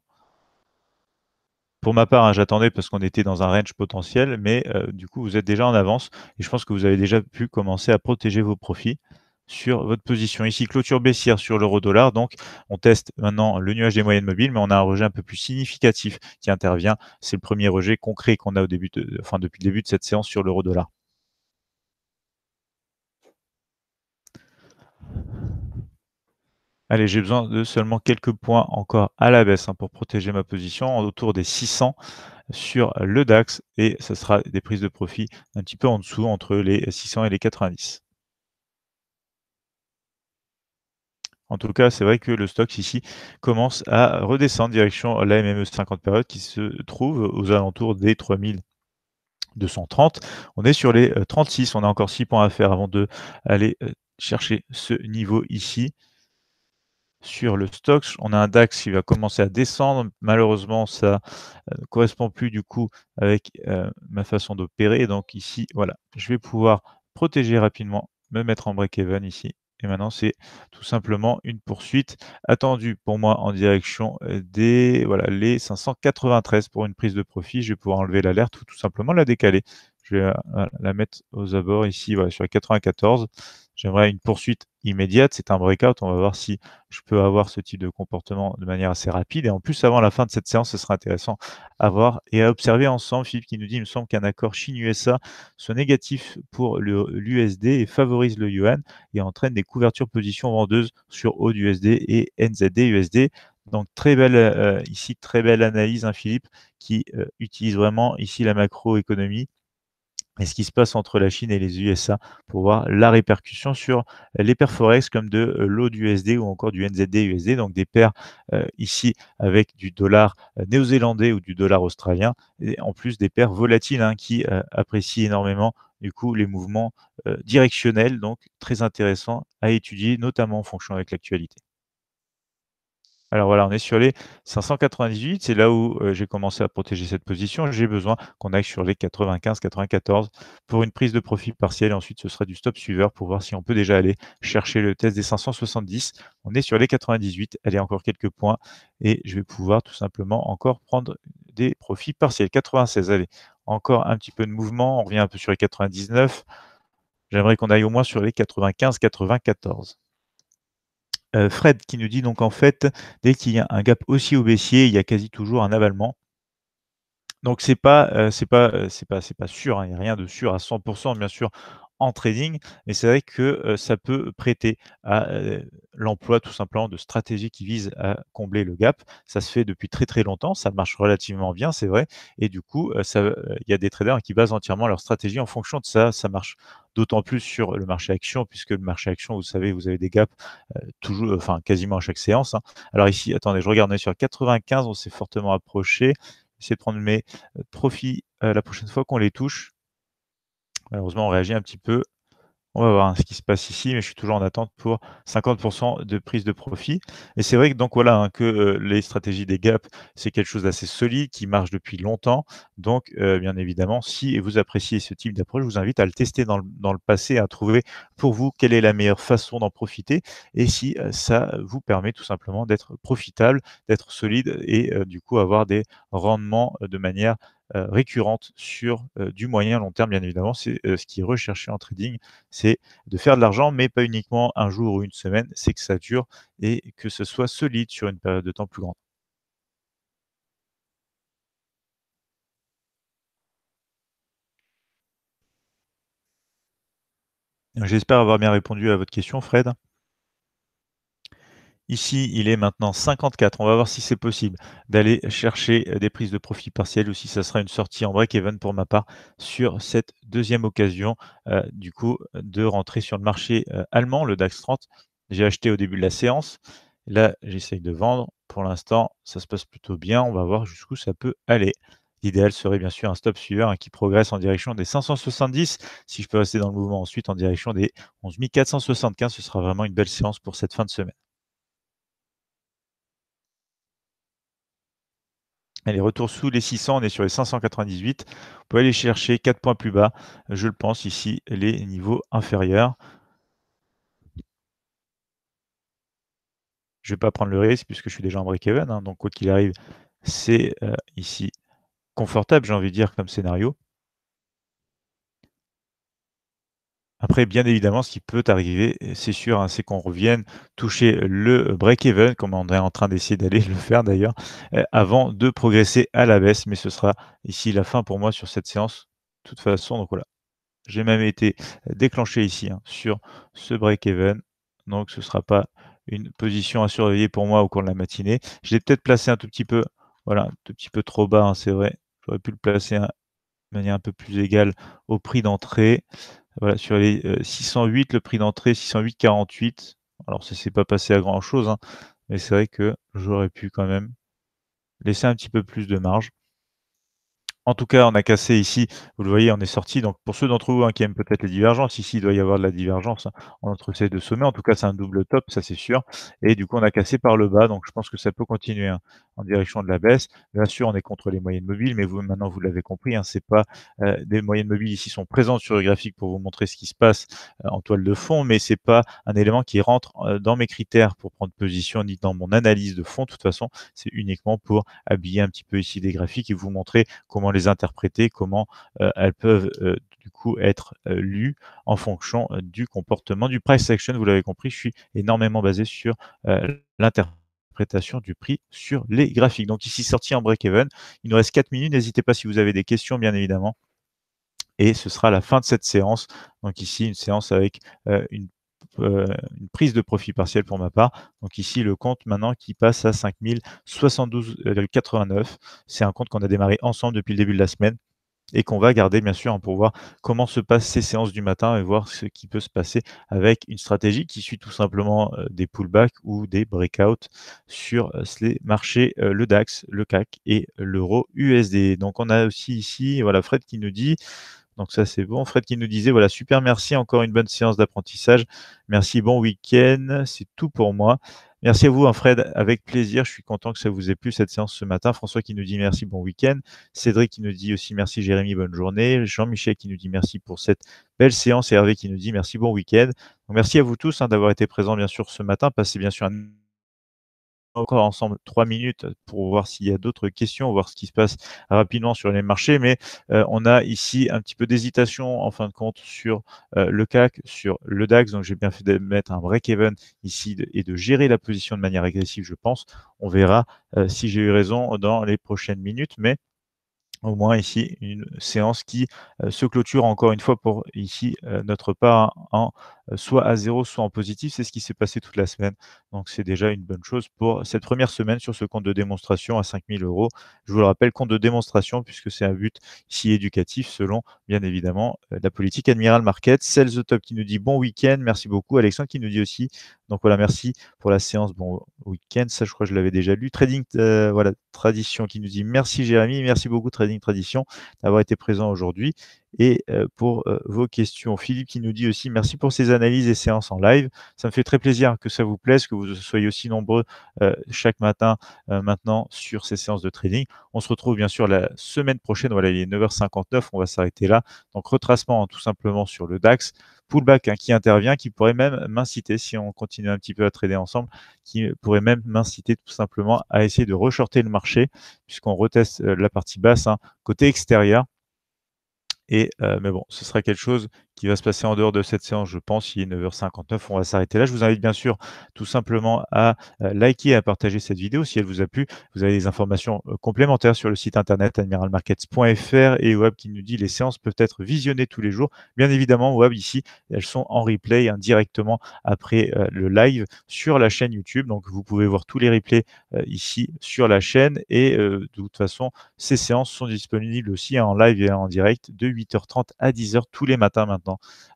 [SPEAKER 1] Pour ma part, hein, j'attendais parce qu'on était dans un range potentiel, mais euh, du coup, vous êtes déjà en avance et je pense que vous avez déjà pu commencer à protéger vos profits sur votre position. Ici, clôture baissière sur l'euro dollar. Donc, on teste maintenant le nuage des moyennes mobiles, mais on a un rejet un peu plus significatif qui intervient. C'est le premier rejet concret qu'on a au début depuis le début de cette séance sur l'euro dollar. Allez, j'ai besoin de seulement quelques points encore à la baisse hein, pour protéger ma position autour des 600 sur le DAX et ce sera des prises de profit un petit peu en dessous entre les 600 et les 90. En tout cas, c'est vrai que le stock ici commence à redescendre direction la MME 50 période, qui se trouve aux alentours des 3230. On est sur les 36. Euh, On a encore 6 points à faire avant de euh, chercher ce niveau ici sur le stock. On a un DAX qui va commencer à descendre. Malheureusement, ça euh, ne correspond plus du coup avec euh, ma façon d'opérer. Donc ici, voilà, je vais pouvoir protéger rapidement, me mettre en break-even ici. Et maintenant, c'est tout simplement une poursuite attendue pour moi en direction des voilà, les 593 pour une prise de profit. Je vais pouvoir enlever l'alerte ou tout simplement la décaler. Je vais euh, la mettre aux abords ici voilà, sur les 94. J'aimerais une poursuite immédiate. C'est un breakout. On va voir si je peux avoir ce type de comportement de manière assez rapide. Et en plus, avant la fin de cette séance, ce sera intéressant à voir et à observer ensemble. Philippe qui nous dit, il me semble qu'un accord Chine-USA soit négatif pour l'USD et favorise le yuan et entraîne des couvertures positions vendeuses sur haut USD et NZD-USD. Donc très belle euh, ici, très belle analyse, hein, Philippe, qui euh, utilise vraiment ici la macroéconomie et ce qui se passe entre la Chine et les USA pour voir la répercussion sur euh, les paires forex comme de euh, l'eau USD ou encore du NZD-USD, donc des paires euh, ici avec du dollar néo-zélandais ou du dollar australien, et en plus des paires volatiles hein, qui apprécient énormément du coup les mouvements directionnels, donc très intéressant à étudier, notamment en fonction avec l'actualité. Alors voilà, on est sur les 598, c'est là où euh, j'ai commencé à protéger cette position. J'ai besoin qu'on aille sur les 95-94 pour une prise de profit partielle. Et ensuite, ce sera du stop suiveur pour voir si on peut déjà aller chercher le test des 570. On est sur les 98, allez encore quelques points et je vais pouvoir tout simplement encore prendre des profits partiels. 96, allez, encore un petit peu de mouvement. On revient un peu sur les 99. J'aimerais qu'on aille au moins sur les 95-94. Euh, Fred qui nous dit donc en fait, dès qu'il y a un gap aussi au baissier, il y a quasi toujours un avalement. Donc c'est pas euh, c'est pas euh, c'est pas c'est pas sûr, hein. il n'y a rien de sûr à 100% bien sûr en trading. mais c'est vrai que ça peut prêter à l'emploi tout simplement de stratégies qui visent à combler le gap. Ça se fait depuis très très longtemps, ça marche relativement bien, c'est vrai. Et du coup, il y a des traders qui basent entièrement leur stratégie en fonction de ça. Ça marche d'autant plus sur le marché action, puisque le marché action, vous savez, vous avez des gaps toujours, enfin quasiment à chaque séance. Hein. Alors ici, attendez, je regarde, sur 95, on s'est fortement approché. J'essaie de prendre mes profits la prochaine fois qu'on les touche. Malheureusement, on réagit un petit peu. On va voir ce qui se passe ici, mais je suis toujours en attente pour 50% de prise de profit. Et c'est vrai que donc voilà hein, que euh, les stratégies des gaps, c'est quelque chose d'assez solide qui marche depuis longtemps. Donc euh, bien évidemment, si vous appréciez ce type d'approche, je vous invite à le tester dans le, passé, à trouver pour vous quelle est la meilleure façon d'en profiter et si euh, ça vous permet tout simplement d'être profitable, d'être solide et du coup avoir des rendements de manière euh, récurrente sur euh, du moyen long terme, bien évidemment. C'est euh, ce qui est recherché en trading, c'est de faire de l'argent, mais pas uniquement un jour ou une semaine, c'est que ça dure et que ce soit solide sur une période de temps plus grande. J'espère avoir bien répondu à votre question, Fred. Ici, il est maintenant 54. On va voir si c'est possible d'aller chercher euh, des prises de profit partielles ou si ça sera une sortie en break-even pour ma part sur cette deuxième occasion euh, du coup de rentrer sur le marché euh, allemand, le DAX 30. J'ai acheté au début de la séance. Là, j'essaye de vendre. Pour l'instant, ça se passe plutôt bien. On va voir jusqu'où ça peut aller. L'idéal serait bien sûr un stop suiveur hein, qui progresse en direction des 570. Si je peux rester dans le mouvement ensuite en direction des 11 475, ce sera vraiment une belle séance pour cette fin de semaine. les retours sous les 600, on est sur les 598. On peut aller chercher 4 points plus bas, je le pense, ici, les niveaux inférieurs. Je ne vais pas prendre le risque puisque je suis déjà en break-even. Hein. donc, quoi qu'il arrive, c'est euh, ici confortable, j'ai envie de dire, comme scénario. Après, bien évidemment, ce qui peut arriver, euh, c'est sûr, hein, c'est qu'on revienne toucher le break-even, comme on est en train d'essayer d'aller le faire d'ailleurs, euh, avant de progresser à la baisse. Mais ce sera ici la fin pour moi sur cette séance. De toute façon, donc voilà. J'ai même été euh, déclenché ici hein, sur ce break-even. Donc ce ne sera pas une position à surveiller pour moi au cours de la matinée. Je l'ai peut-être placé un tout petit peu, voilà, tout petit peu trop bas, hein, c'est vrai. J'aurais pu le placer de manière un peu plus égale au prix d'entrée. Voilà, sur les 608, euh, le prix d'entrée 608,48. Alors ça s'est pas passé à grand chose, hein, mais c'est vrai que j'aurais pu quand même laisser un petit peu plus de marge. En tout cas, on a cassé ici, vous le voyez, on est sorti. Donc pour ceux d'entre vous hein, qui aiment peut-être les divergences, ici il doit y avoir de la divergence entre ces deux sommets. En tout cas, c'est un double top, ça c'est sûr. Et du coup, on a cassé par le bas, donc je pense que ça peut continuer hein, en direction de la baisse. Bien sûr, on est contre les moyennes mobiles, mais vous maintenant vous l'avez compris, hein, c'est pas euh, des moyennes mobiles ici sont présentes sur le graphique pour vous montrer ce qui se passe euh, en toile de fond, mais c'est pas un élément qui rentre euh, dans mes critères pour prendre position ni dans mon analyse de fond. De toute façon, c'est uniquement pour habiller un petit peu ici des graphiques et vous montrer comment les interpréter, comment euh, elles peuvent euh, du coup être euh, lues en fonction du comportement du price action. Vous l'avez compris, je suis énormément basé sur l'interprétation du prix sur les graphiques. Donc ici, sorti en break-even. Il nous reste 4 minutes. N'hésitez pas si vous avez des questions, bien évidemment. Et ce sera la fin de cette séance. Donc ici, une séance avec une euh, une prise de profit partiel pour ma part. Donc ici, le compte maintenant qui passe à 5072,89. C'est un compte qu'on a démarré ensemble depuis le début de la semaine et qu'on va garder bien sûr hein, pour voir comment se passent ces séances du matin et voir ce qui peut se passer avec une stratégie qui suit tout simplement euh, des pullbacks ou des breakouts sur euh, les marchés, le DAX, le CAC et l'euro USD. Donc on a aussi ici voilà Fred qui nous dit donc ça, c'est bon. Fred qui nous disait, voilà, super, merci, encore une bonne séance d'apprentissage. Merci, bon week-end. C'est tout pour moi. Merci à vous, hein, Fred, avec plaisir. Je suis content que ça vous ait plu cette séance ce matin. François qui nous dit merci, bon week-end. Cédric qui nous dit aussi merci, Jérémy, bonne journée. Jean-Michel qui nous dit merci pour cette belle séance et Hervé qui nous dit merci, bon week-end. merci à vous tous hein, d'avoir été présents, bien sûr, ce matin. Passez bien sûr un encore ensemble trois minutes pour voir s'il y a d'autres questions, voir ce qui se passe rapidement sur les marchés. Mais euh, on a ici un petit peu d'hésitation en fin de compte sur euh, le CAC, sur le DAX. Donc j'ai bien fait de mettre un break-even ici et de gérer la position de manière agressive, je pense. On verra euh, si j'ai eu raison dans les prochaines minutes. Mais au moins ici une séance qui se clôture encore une fois pour ici notre part en euh, soit à zéro, soit en positif. C'est ce qui s'est passé toute la semaine. Donc c'est déjà une bonne chose pour cette première semaine sur ce compte de démonstration à 5000 euros. Je vous le rappelle, compte de démonstration puisque c'est un but si éducatif selon, bien évidemment, euh, la politique Admiral Market. Sales the Top qui nous dit bon week-end. Merci beaucoup. Alexandre qui nous dit aussi. Donc voilà, merci pour la séance. Bon week-end. Ça, je crois que je l'avais déjà lu. Trading, euh, voilà, Tradition qui nous dit merci Jérémy. Merci beaucoup Trading Tradition d'avoir été présent aujourd'hui et pour vos questions. Philippe qui nous dit aussi merci pour ces analyses et séances en live. Ça me fait très plaisir que ça vous plaise, que vous soyez aussi nombreux chaque matin maintenant sur ces séances de trading. On se retrouve bien sûr la semaine prochaine. Voilà, il est 9h59, on va s'arrêter là. Donc retracement hein, tout simplement sur le DAX pullback hein, qui intervient, qui pourrait même m'inciter, si on continue un petit peu à trader ensemble, qui pourrait même m'inciter tout simplement à essayer de re-shorter le marché, puisqu'on reteste la partie basse, hein, côté extérieur, et, euh, mais bon, ce sera quelque chose qui va se passer en dehors de cette séance, je pense. Il est 9h59. On va s'arrêter là. Je vous invite bien sûr tout simplement à euh, liker et à partager cette vidéo si elle vous a plu. Vous avez des informations euh, complémentaires sur le site internet admiralmarkets.fr et Web qui nous dit les séances peuvent être visionnées tous les jours. Bien évidemment, Web ici, elles sont en replay hein, directement après euh, le live sur la chaîne YouTube. Donc vous pouvez voir tous les replays ici sur la chaîne et de toute façon, ces séances sont disponibles aussi en live et en direct de 8h30 à 10h tous les matins maintenant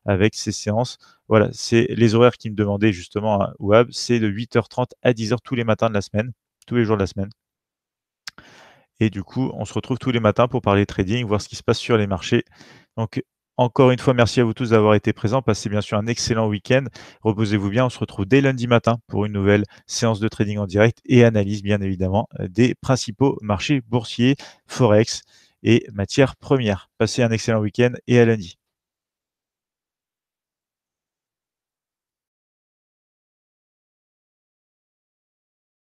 [SPEAKER 1] avec ces séances. Voilà, c'est les horaires qui me demandaient justement à Wab c'est de 8h30 à 10h tous les matins de la semaine, tous les jours de la semaine. Et du coup, on se retrouve tous les matins pour parler trading, voir ce qui se passe sur les marchés. Donc, encore une fois, merci à vous tous d'avoir été présents. Passez bien sûr un excellent week-end. Reposez-vous bien. On se retrouve dès lundi matin pour une nouvelle séance de trading en direct et analyse, bien évidemment, des principaux marchés boursiers, forex et matières premières. Passez un excellent week-end et à lundi.